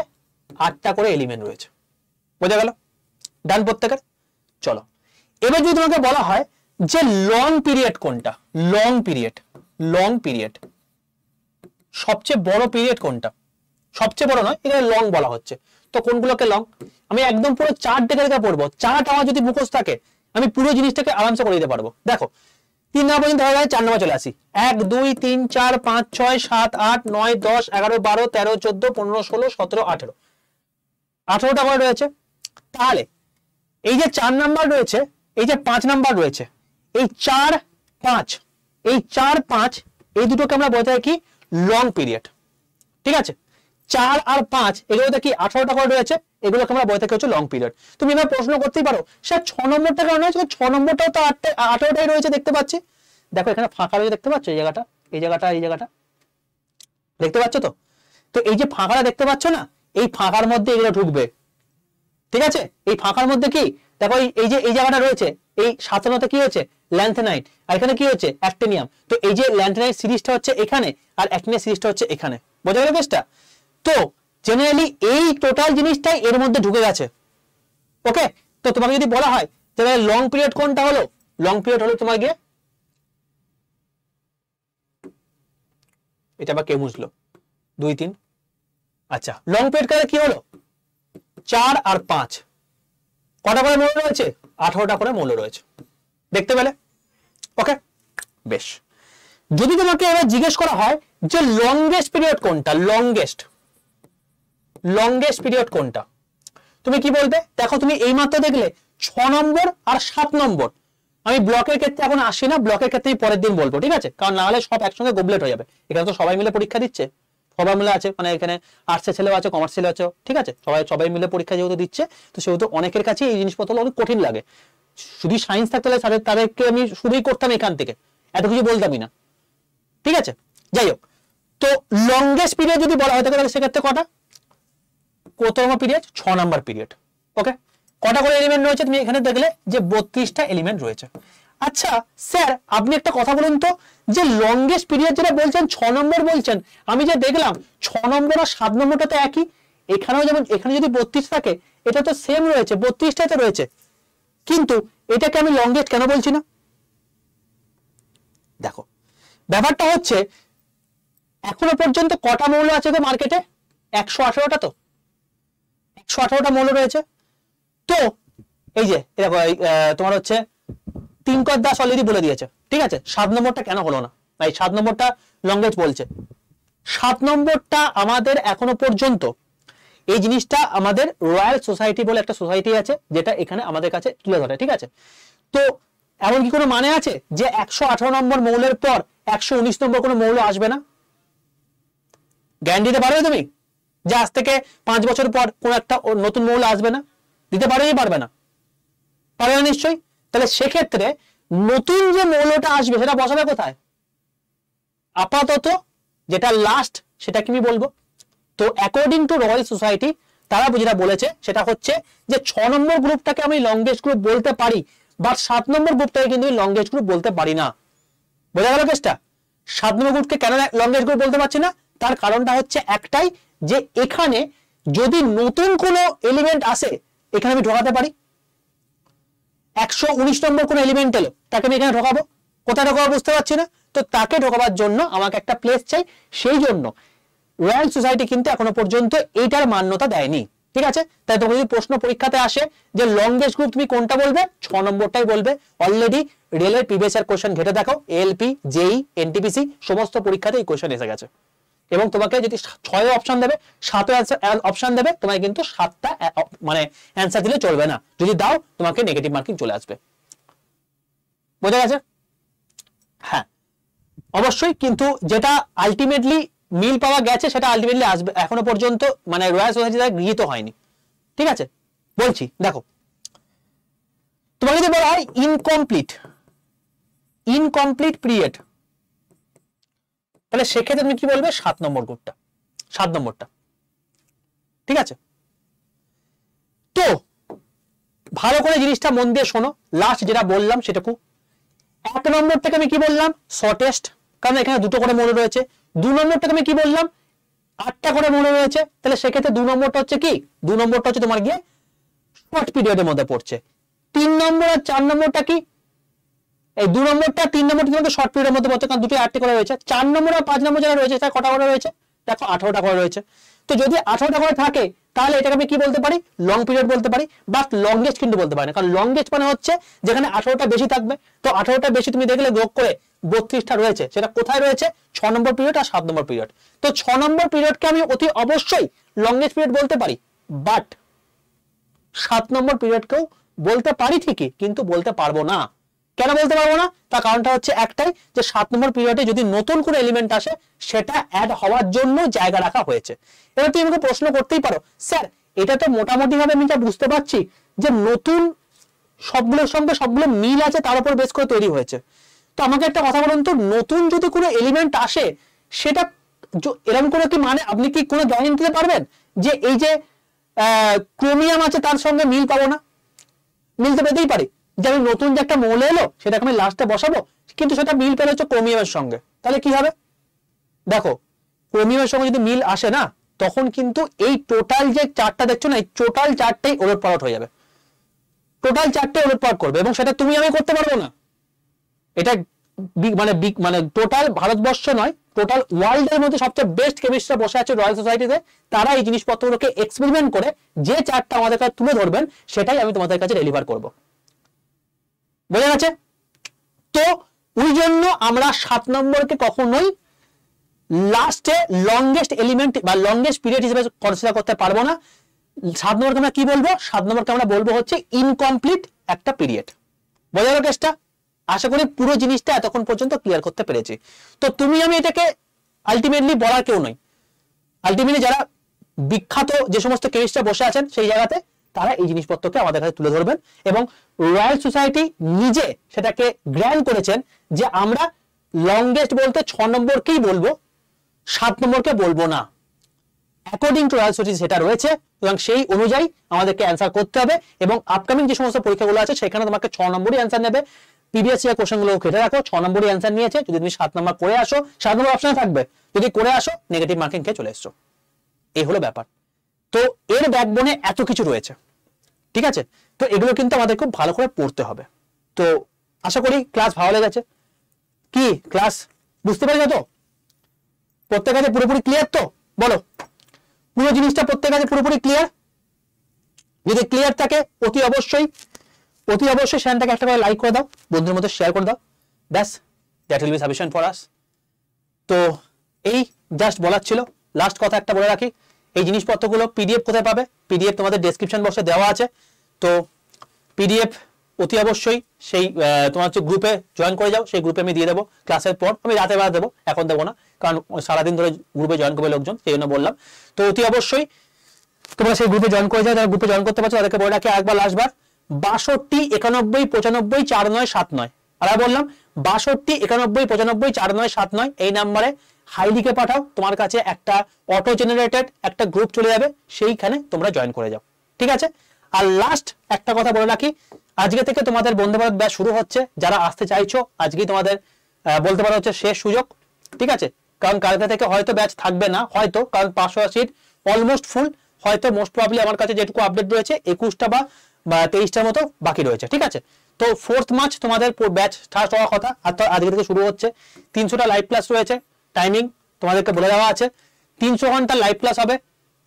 আটটা করে এলিমেন্ট রয়েছে বোঝা গেল ডান প্রত্যেকের চলো এবার যদি তোমাকে বলা হয় যে লং পিরিয়ড কোনটা লং পিরিয়ড লং পিরিয়ড সবচেয়ে বড় পিরিয়ড কোনটা সবচেয়ে বড় নয় এখানে লং বলা হচ্ছে তো কোনগুলোকে লং আমি একদম পুরো চার ডেকে রেখে পড়বো চার্ট আমার যদি মুখোশ থাকে আমি পুরো জিনিসটাকে আরামসে করে দিতে পারবো দেখো তিন নম্বর পর্যন্ত ধরা যায় চার নম্বর চলে আসি এক দুই তিন চার পাঁচ ছয় সাত আট নয় দশ এগারো বারো তেরো চোদ্দ পনেরো ষোলো সতেরো আঠেরো আঠেরোটা আমার রয়েছে তাহলে এই যে চার নাম্বার রয়েছে এই যে পাঁচ নাম্বার রয়েছে এই চার পাঁচ এই চার পাঁচ এই দুটোকে আমরা বলতে কি লং পিরিয়ড ঠিক আছে চার আর পাঁচ এগুলো কি আঠারোটা করে রয়েছে এগুলোকে আমরা বইতে হচ্ছে লং পিরিয়ড তুমি এবার প্রশ্ন করতেই পারো স্যার ছ নম্বরটা কেন রয়েছে ছ নম্বরটাও তো আটটা আঠারোটাই রয়েছে দেখতে পাচ্ছি দেখো এখানে ফাঁকা রয়েছে দেখতে পাচ্ছ এই জায়গাটা এই জায়গাটা এই জায়গাটা দেখতে পাচ্ছ তো তো এই যে ফাঁকাটা দেখতে পাচ্ছ না এই ফাঁকার মধ্যে এগুলো ঢুকবে ঠিক আছে এই ফাঁকার মধ্যে কি দেখো এই যে এই জায়গাটা রয়েছে এই মতে কি হয়েছে ল্যান্থেনাইট আর এখানে কি হচ্ছে অ্যাক্টেনিয়াম তো এই যে ল্যান্থেনাইট সিরিজটা হচ্ছে এখানে আর অ্যাক্টেনিয়া সিরিজটা হচ্ছে এখানে বোঝা গেল বেশটা তো জেনারেলি এই টোটাল জিনিসটাই এর মধ্যে ঢুকে গেছে ওকে তো তোমাকে যদি বলা হয় তাহলে লং পিরিয়ড কোনটা হলো লং পিরিয়ড হলো তোমার গিয়ে এটা আবার কে বুঝলো দুই তিন আচ্ছা লং পিরিয়ড কালে কি হলো চার আর পাঁচ কটা করে মৌল রয়েছে আঠারোটা করে মৌল রয়েছে দেখতে পেলে ওকে বেশ যদি তোমাকে এবার জিজ্ঞেস করা হয় যে লংগেস্ট পিরিয়ড কোনটা লংগেস্ট লংগেস্ট পিরিয়ড কোনটা তুমি কি বলবে দেখো তুমি এই মাত্র দেখলে ছ নম্বর আর সাত নম্বর আমি ব্লকের ক্ষেত্রে এখন আসি না ব্লকের ক্ষেত্রে পরের দিন বলবো ঠিক আছে কারণ না হলে সব একসঙ্গে গোবলেট হয়ে যাবে এখানে তো সবাই মিলে পরীক্ষা দিচ্ছে সবাই মিলে আছে মানে এখানে আর্টসের ছেলেও আছে কমার্স ছেলে আছে ঠিক আছে সবাই সবাই মিলে পরীক্ষা যেহেতু দিচ্ছে তো সেহেতু অনেকের কাছে এই জিনিসপত্র অনেক কঠিন লাগে শুধু সায়েন্স থাকতে হলে তাদের তাদেরকে আমি শুধুই করতাম এখান থেকে এত কিছু বলতামই না ঠিক আছে যাই হোক তো লংগেস্ট পিরিয়ড যদি বলা হয় থাকে তাহলে সেক্ষেত্রে কটা কতম পিরিয়ড ছ নম্বর পিরিয়ড ওকে কটা করে এলিমেন্ট রয়েছে তুমি এখানে দেখলে যে বত্রিশটা এলিমেন্ট রয়েছে আচ্ছা স্যার আপনি একটা কথা বলুন তো যে লংগেস্ট পিরিয়ড যেটা বলছেন ছ নম্বর বলছেন আমি যে দেখলাম ছ নম্বর আর সাত নম্বরটা তো একই এখানেও যেমন এখানে যদি বত্রিশ থাকে এটা তো সেম রয়েছে বত্রিশটাতে রয়েছে কিন্তু এটাকে আমি লংগেট কেন বলছি না দেখো ব্যাপারটা হচ্ছে এখনো পর্যন্ত কটা মৌল আছে তো মার্কেটে একশো আঠারোটা তো একশো আঠারোটা মৌল রয়েছে তো এই যে দেখো তোমার হচ্ছে তিনকর দাস অলরেডি বলে দিয়েছে ঠিক আছে সাত নম্বরটা কেন হলো না ভাই সাত নম্বরটা লঙ্গেজ বলছে সাত নম্বরটা আমাদের এখনো পর্যন্ত এই জিনিসটা আমাদের রয়্যাল সোসাইটি বলে একটা সোসাইটি আছে যেটা এখানে আমাদের কাছে তুলে ধরে ঠিক আছে তো এমন কি কোনো মানে আছে যে একশো নম্বর মৌলের পর একশো নম্বর কোনো মৌল আসবে না জ্ঞান দিতে পারবে তুমি যে আজ থেকে পাঁচ বছর পর কোন একটা নতুন মৌল আসবে না দিতে পারবেই পারবে না পারবে না নিশ্চয়ই তাহলে সেক্ষেত্রে নতুন যে মৌলটা আসবে সেটা বসাবে কোথায় আপাতত যেটা লাস্ট সেটা কি আমি বলবো তো অ্যাকর্ডিং টু রয়্যাল সোসাইটি তারা যেটা বলেছে সেটা হচ্ছে যে ছ নম্বর গ্রুপটাকে আমি লংগেস্ট গ্রুপ বলতে পারি বা সাত নম্বর গ্রুপটাকে কিন্তু লংগেস্ট গ্রুপ বলতে পারি না বোঝা গেল কেসটা সাত নম্বর গ্রুপকে কেন লংগেস্ট গ্রুপ বলতে পারছি না তার কারণটা হচ্ছে একটাই যে এখানে যদি নতুন কোনো এলিমেন্ট আসে এখানে আমি ঢোকাতে পারি একশো উনিশ নম্বর কোনো এলিমেন্ট এলো তাকে আমি এখানে ঢোকাবো কোথায় ঢোকাবো বুঝতে পারছি না তো তাকে ঢোকাবার জন্য আমাকে একটা প্লেস চাই সেই জন্য রয়্যাল সোসাইটি কিন্তু এখনো পর্যন্ত এইটার মান্যতা দেয়নি ঠিক আছে তাই তোমার যদি প্রশ্ন পরীক্ষাতে আসে যে লংগেস্ট গ্রুপ তুমি কোনটা বলবে ছ নম্বরটাই বলবে অলরেডি রেলের প্রিভিয়াস ইয়ার কোয়েশ্চেন ঘেটে দেখো এলপি জেই এনটিপিসি সমস্ত পরীক্ষাতে এই কোশ্চেন এসে গেছে এবং তোমাকে যদি ছয় অপশন দেবে সাত অপশন দেবে তোমায় কিন্তু সাতটা মানে অ্যান্সার দিলে চলবে না যদি দাও তোমাকে নেগেটিভ মার্কিং চলে আসবে বোঝা গেছে হ্যাঁ অবশ্যই কিন্তু যেটা আলটিমেটলি মিল পাওয়া গেছে সেটা আলটিমেটলি আসবে এখনো পর্যন্ত মানে রয়্যাল সোসাইটি দ্বারা গৃহীত হয়নি ঠিক আছে বলছি দেখো তোমাকে যদি বলা হয় ইনকমপ্লিট ইনকমপ্লিট পিরিয়ড তাহলে সেক্ষেত্রে তুমি কি বলবে সাত নম্বর গ্রুপটা সাত নম্বরটা ঠিক আছে তো ভালো করে জিনিসটা মন দিয়ে শোনো লাস্ট যেটা বললাম সেটা খুব এক নম্বর থেকে আমি কি বললাম শর্টেস্ট কারণ এখানে দুটো করে মনে রয়েছে দু নম্বরটাকে আমি কি বললাম আটটা করে মনে রয়েছে তাহলে সেক্ষেত্রে দু নম্বরটা হচ্ছে কি দু নম্বরটা হচ্ছে তোমার গিয়ে শর্ট পিরিয়ডের মধ্যে পড়ছে তিন নম্বর আর চার নম্বরটা কি এই দু নম্বরটা তিন নম্বরটা তোমাকে শর্ট পিরিয়ডের মধ্যে পড়ছে কারণ দুটো আটটি করে রয়েছে চার নম্বর আর পাঁচ নম্বর যারা রয়েছে তারা কটা করে রয়েছে দেখো আঠারোটা করে রয়েছে তো যদি আঠারোটা করে থাকে তাহলে এটাকে আমি কি বলতে পারি লং পিরিয়ড বলতে পারি বাট লংগেস্ট কিন্তু বলতে পারি না কারণ লংগেস্ট মানে হচ্ছে যেখানে আঠারোটা বেশি থাকবে তো আঠারোটা বেশি তুমি দেখলে যোগ করে বত্রিশটা রয়েছে সেটা কোথায় রয়েছে ছ নম্বর পিরিয়ড আর সাত নম্বর পিরিয়ড তো ছ নম্বর পিরিয়ডকে আমি অতি অবশ্যই লংগেস্ট পিরিয়ড বলতে পারি বাট সাত নম্বর পিরিয়ডকেও বলতে পারি ঠিকই কিন্তু বলতে পারবো না কেন বলতে পারবো না তার কারণটা হচ্ছে একটাই যে সাত নম্বর পিরিয়ডে যদি নতুন কোনো এলিমেন্ট আসে সেটা অ্যাড হওয়ার জন্য জায়গা রাখা হয়েছে এবার তুমি আমাকে প্রশ্ন করতেই পারো স্যার এটা তো মোটামুটি ভাবে আমি যা বুঝতে পারছি যে নতুন সবগুলোর সঙ্গে সবগুলো মিল আছে তার উপর বেশ করে তৈরি হয়েছে তো আমাকে একটা কথা বলুন তো নতুন যদি কোনো এলিমেন্ট আসে সেটা এরকম করে কি মানে আপনি কি কোনো জয়েন দিতে পারবেন যে এই যে ক্রোমিয়াম আছে তার সঙ্গে মিল পাবো না মিল তো পেতেই পারি যে আমি নতুন যে একটা মৌল এলো সেটাকে আমি লাস্টে বসাবো কিন্তু সেটা মিল পেলে হচ্ছে ক্রোমিয়ামের সঙ্গে তাহলে কি হবে দেখো ক্রোমিয়ামের সঙ্গে যদি মিল আসে না তখন কিন্তু এই টোটাল যে চারটা দেখছো না এই টোটাল চারটাই ওলট পালট হয়ে যাবে টোটাল চারটে ওলট পালট করবে এবং সেটা তুমি আমি করতে পারবো না এটা মানে বিগ মানে টোটাল ভারতবর্ষ নয় টোটাল ওয়ার্ল্ডের মধ্যে সবচেয়ে বেস্ট কেমিস্টরা বসে আছে রয়্যাল সোসাইটিতে তারা এই জিনিসপত্রগুলোকে এক্সপেরিমেন্ট করে যে চারটা আমাদের কাছে তুলে ধরবেন সেটাই আমি তোমাদের কাছে ডেলিভার করব বোঝা গেছে তো ওই জন্য আমরা সাত নম্বরকে কখনোই লাস্টে লংগেস্ট এলিমেন্ট বা লংগেস্ট পিরিয়ড হিসেবে কনসিডার করতে পারবো না সাত নম্বরকে আমরা কি বলবো সাত নম্বরকে আমরা বলবো হচ্ছে ইনকমপ্লিট একটা পিরিয়ড বোঝা গেল কেসটা আশা করি পুরো জিনিসটা এতক্ষণ পর্যন্ত ক্লিয়ার করতে পেরেছি তো তুমি আমি এটাকে আলটিমেটলি বলার কেউ নই আলটিমেটলি যারা বিখ্যাত যে সমস্ত কেমিস্টরা বসে আছেন সেই জায়গাতে তারা এই জিনিসপত্রকে আমাদের কাছে তুলে ধরবেন এবং রয়্যাল সোসাইটি নিজে সেটাকে গ্র্যান করেছেন যে আমরা লংগেস্ট বলতে ছ নম্বরকেই বলবো সাত নম্বরকে বলবো না অ্যাকর্ডিং টু রয়্যাল সোসাইটি সেটা রয়েছে এবং সেই অনুযায়ী আমাদেরকে অ্যান্সার করতে হবে এবং আপকামিং যে সমস্ত পরীক্ষাগুলো আছে সেখানে তোমাকে ছ নম্বরই অ্যান্সার নেবে প্রিভিয়াস ইয়ার কোশ্চেনগুলো কেটে রাখো ছ নম্বরই অ্যান্সার নিয়েছে যদি তুমি সাত নম্বর করে আসো সাত নম্বর অপশন থাকবে যদি করে আসো নেগেটিভ মার্কিং খেয়ে চলে এসছো এই হলো ব্যাপার তো এর ব্যাকবোনে এত কিছু রয়েছে ঠিক আছে তো এগুলো কিন্তু আমাদের খুব ভালো করে পড়তে হবে তো আশা করি ক্লাস ভালো লেগেছে কি ক্লাস বুঝতে পারি তো প্রত্যেক কাছে পুরোপুরি ক্লিয়ার তো বলো পুরো জিনিসটা প্রত্যেক কাছে পুরোপুরি ক্লিয়ার যদি ক্লিয়ার থাকে অতি অবশ্যই অতি অবশ্যই চ্যানেলটাকে একটা করে লাইক করে দাও বন্ধুর মধ্যে শেয়ার করে দাও ব্যাস that will be sufficient for us তো এই জাস্ট বলার ছিল লাস্ট কথা একটা বলে রাখি এই জিনিসপত্রগুলো পিডিএফ কোথায় পাবে পিডিএফ তোমাদের ডেসক্রিপশন বক্সে দেওয়া আছে তো পিডিএফ অতি অবশ্যই সেই তোমার হচ্ছে গ্রুপে জয়েন করে যাও সেই গ্রুপে আমি দিয়ে দেবো ক্লাসের পর আমি রাতে বেলা দেবো এখন দেবো না কারণ সারাদিন ধরে গ্রুপে জয়েন করবে লোকজন সেই জন্য বললাম তো অতি অবশ্যই তোমরা সেই গ্রুপে জয়েন করে যাও যারা গ্রুপে জয়েন করতে পারছো তাদেরকে বলে রাখি একবার লাস্টবার বাষট্টি একানব্বই পঁচানব্বই চার নয় সাত নয় আর বললাম বাষট্টি একানব্বই পঁচানব্বই চার নয় সাত নয় এই নাম্বারে হাইলিকে পাঠাও তোমার কাছে একটা অটো জেনারেটেড একটা গ্রুপ চলে যাবে সেইখানে তোমরা জয়েন করে যাও ঠিক আছে আর লাস্ট একটা কথা বলে রাখি আজকে থেকে তোমাদের বন্ধু বান্ধব ব্যাচ শুরু হচ্ছে যারা আসতে চাইছো আজকেই তোমাদের বলতে পারো হচ্ছে শেষ সুযোগ ঠিক আছে কারণ কালকে থেকে হয়তো ব্যাচ থাকবে না হয়তো কারণ পাঁচশো সিট অলমোস্ট ফুল হয়তো মোস্ট প্রবলি আমার কাছে যেটুকু আপডেট রয়েছে একুশটা বা বা তেইশটার মতো বাকি রয়েছে ঠিক আছে তো ফোর্থ মার্চ তোমাদের ব্যাচ স্টার্ট হওয়ার কথা আর তো আজকে থেকে শুরু হচ্ছে তিনশোটা লাইভ ক্লাস রয়েছে টাইমিং তোমাদেরকে বলে দেওয়া আছে তিনশো ঘন্টার লাইভ ক্লাস হবে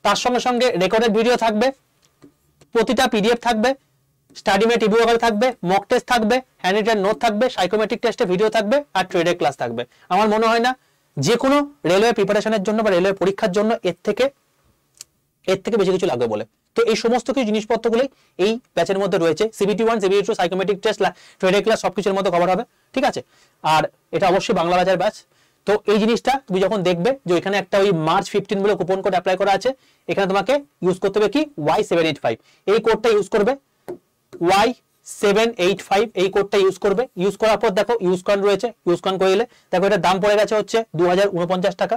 তার সঙ্গে সঙ্গে রেকর্ডেড ভিডিও থাকবে প্রতিটা পিডিএফ থাকবে স্টাডি মেট রিভিউ থাকবে মক টেস্ট থাকবে হ্যান্ড রিটার নোট থাকবে সাইকোমেট্রিক টেস্টে ভিডিও থাকবে আর ট্রেডের ক্লাস থাকবে আমার মনে হয় না যে কোনো রেলওয়ে প্রিপারেশনের জন্য বা রেলওয়ে পরীক্ষার জন্য এর থেকে এর থেকে বেশি কিছু লাগবে বলে তো এই সমস্ত কিছু জিনিসপত্রগুলোই এই ব্যাচের মধ্যে রয়েছে CBT one CBT two psychometric test ট্রেডের ক্লাস সবকিছুর মধ্যে কভার হবে ঠিক আছে আর এটা অবশ্যই বাংলা বাজার ব্যাচ তো এই জিনিসটা তুমি যখন দেখবে যে ওইখানে একটা ওই মার্চ ফিফটিন বলে কুপন কোড অ্যাপ্লাই করা আছে এখানে তোমাকে ইউজ করতে হবে কি ওয়াই সেভেন এইট ফাইভ এই কোডটা ইউজ করবে ওয়াই সেভেন এইট ফাইভ এই কোডটা ইউজ করবে ইউজ করার পর দেখো ইউজ কন রয়েছে ইউজ কন করে গেলে দেখো এটা দাম পড়ে গেছে হচ্ছে দু টাকা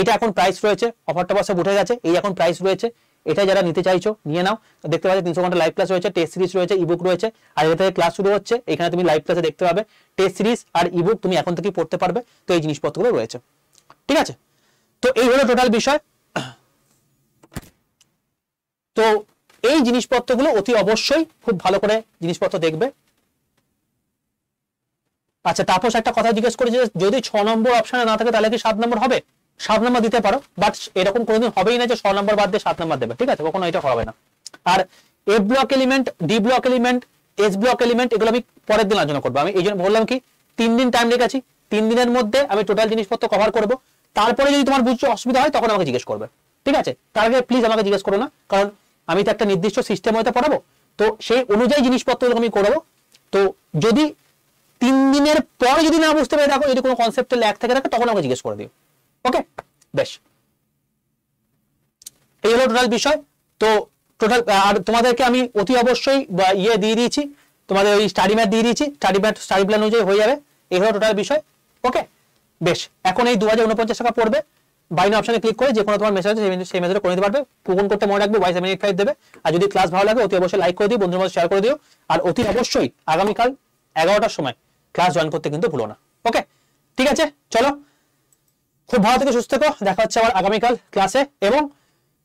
এটা এখন প্রাইস রয়েছে অফারটা বসে উঠে গেছে এই এখন প্রাইস রয়েছে এটা যারা নিতে চাইছো নিয়ে নাও দেখতে পাচ্ছ তিনশো ঘন্টা লাইভ ক্লাস রয়েছে টেস্ট সিরিজ রয়েছে ইবুক রয়েছে আর এটা থেকে ক্লাস শুরু হচ্ছে এখানে তুমি লাইভ ক্লাসে দেখতে পাবে টেস্ট সিরিজ আর ইবুক তুমি এখন থেকেই পড়তে পারবে তো এই জিনিসপত্রগুলো রয়েছে ঠিক আছে তো এই হলো টোটাল বিষয় তো এই জিনিসপত্রগুলো অতি অবশ্যই খুব ভালো করে জিনিসপত্র দেখবে আচ্ছা তাপস একটা কথা জিজ্ঞেস করেছে যদি ছ নম্বর অপশানে না থাকে তাহলে কি সাত নম্বর হবে সাত নাম্বার দিতে পারো বাট এরকম কোনোদিন হবেই না যে ছ নাম্বার বাদ দিয়ে সাত নাম্বার দেবে ঠিক আছে কখনো এটা হবে না আর A block element D block element S block element এগুলো আমি পরের দিন আলোচনা করবো আমি এই জন্য বললাম কি তিন দিন টাইম রেখেছি তিন দিনের মধ্যে আমি টোটাল জিনিসপত্র কভার করবো তারপরে যদি তোমার বুঝতে অসুবিধা হয় তখন আমাকে জিজ্ঞেস করবে ঠিক আছে তার আগে প্লিজ আমাকে জিজ্ঞেস করো না কারণ আমি তো একটা নির্দিষ্ট সিস্টেম হয়তো পড়াবো তো সেই অনুযায়ী জিনিসপত্র আমি করবো তো যদি তিন দিনের পর যদি না বুঝতে পারে দেখো যদি কোনো কনসেপ্টের ল্যাক থেকে থাকে তখন আমাকে জিজ্ঞেস করে দিও ওকে বেশ এই হলো টোটাল বিষয় তো টোটাল আর তোমাদেরকে আমি অতি অবশ্যই ইয়ে দিয়ে দিয়েছি তোমাদের ওই স্টাডি ম্যাট দিয়ে দিয়েছি স্টাডি ম্যাট স্টাডি প্ল্যান অনুযায়ী হয়ে যাবে এই হলো টোটাল বিষয় ওকে বেশ এখন এই দু টাকা পড়বে বাইন অপশনে ক্লিক করে যে কোনো তোমার মেসেজ সেই মেসেজ করে দিতে পারবে কুপন করতে মনে রাখবে ওয়াই সেভেন এইট ফাইভ দেবে আর যদি ক্লাস ভালো লাগে অতি অবশ্যই লাইক করে দিও বন্ধুর মধ্যে শেয়ার করে দিও আর অতি অবশ্যই আগামীকাল এগারোটার সময় ক্লাস জয়েন করতে কিন্তু ভুলো না ওকে ঠিক আছে চলো খুব ভালো থেকে সুস্থ থেকো দেখা হচ্ছে আবার আগামীকাল ক্লাসে এবং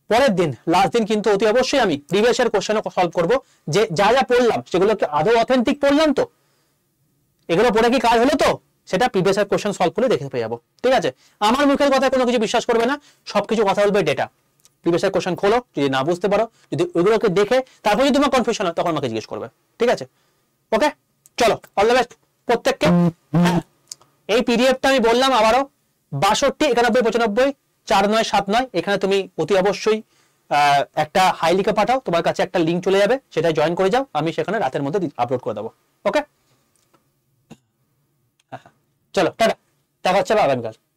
পরের দিন লাস্ট দিন কিন্তু অতি অবশ্যই আমি প্রিভিয়াস এর কোশ্চেনও সলভ করব যে যা যা পড়লাম সেগুলো কি আদৌ অথেন্টিক পড়লাম তো এগুলো পড়ে কি কাজ হলো তো সেটা প্রিভিয়াস এর কোশ্চেন সলভ করে দেখে পেয়ে যাবো ঠিক আছে আমার মুখের কথা কোনো কিছু বিশ্বাস করবে না সবকিছু কথা বলবে ডেটা প্রিভিয়াস এর কোশ্চেন খোলো যদি না বুঝতে পারো যদি ওইগুলোকে দেখে তারপর যদি তোমার কনফিউশন হয় তখন আমাকে জিজ্ঞেস করবে ঠিক আছে ওকে চলো অল দ্য বেস্ট প্রত্যেককে হ্যাঁ, এই পিডিএফটা আমি বললাম আবারও বাষট্টি একানব্বই পঁচানব্বই চার নয় সাত নয় এখানে তুমি অতি অবশ্যই একটা হাই লিখে পাঠাও তোমার কাছে একটা লিঙ্ক চলে যাবে সেটা জয়েন করে যাও আমি সেখানে রাতের মধ্যে আপলোড করে দেবো ওকে হ্যাঁ, হ্যাঁ। চলো টাটা দেখা হচ্ছে আগামীকাল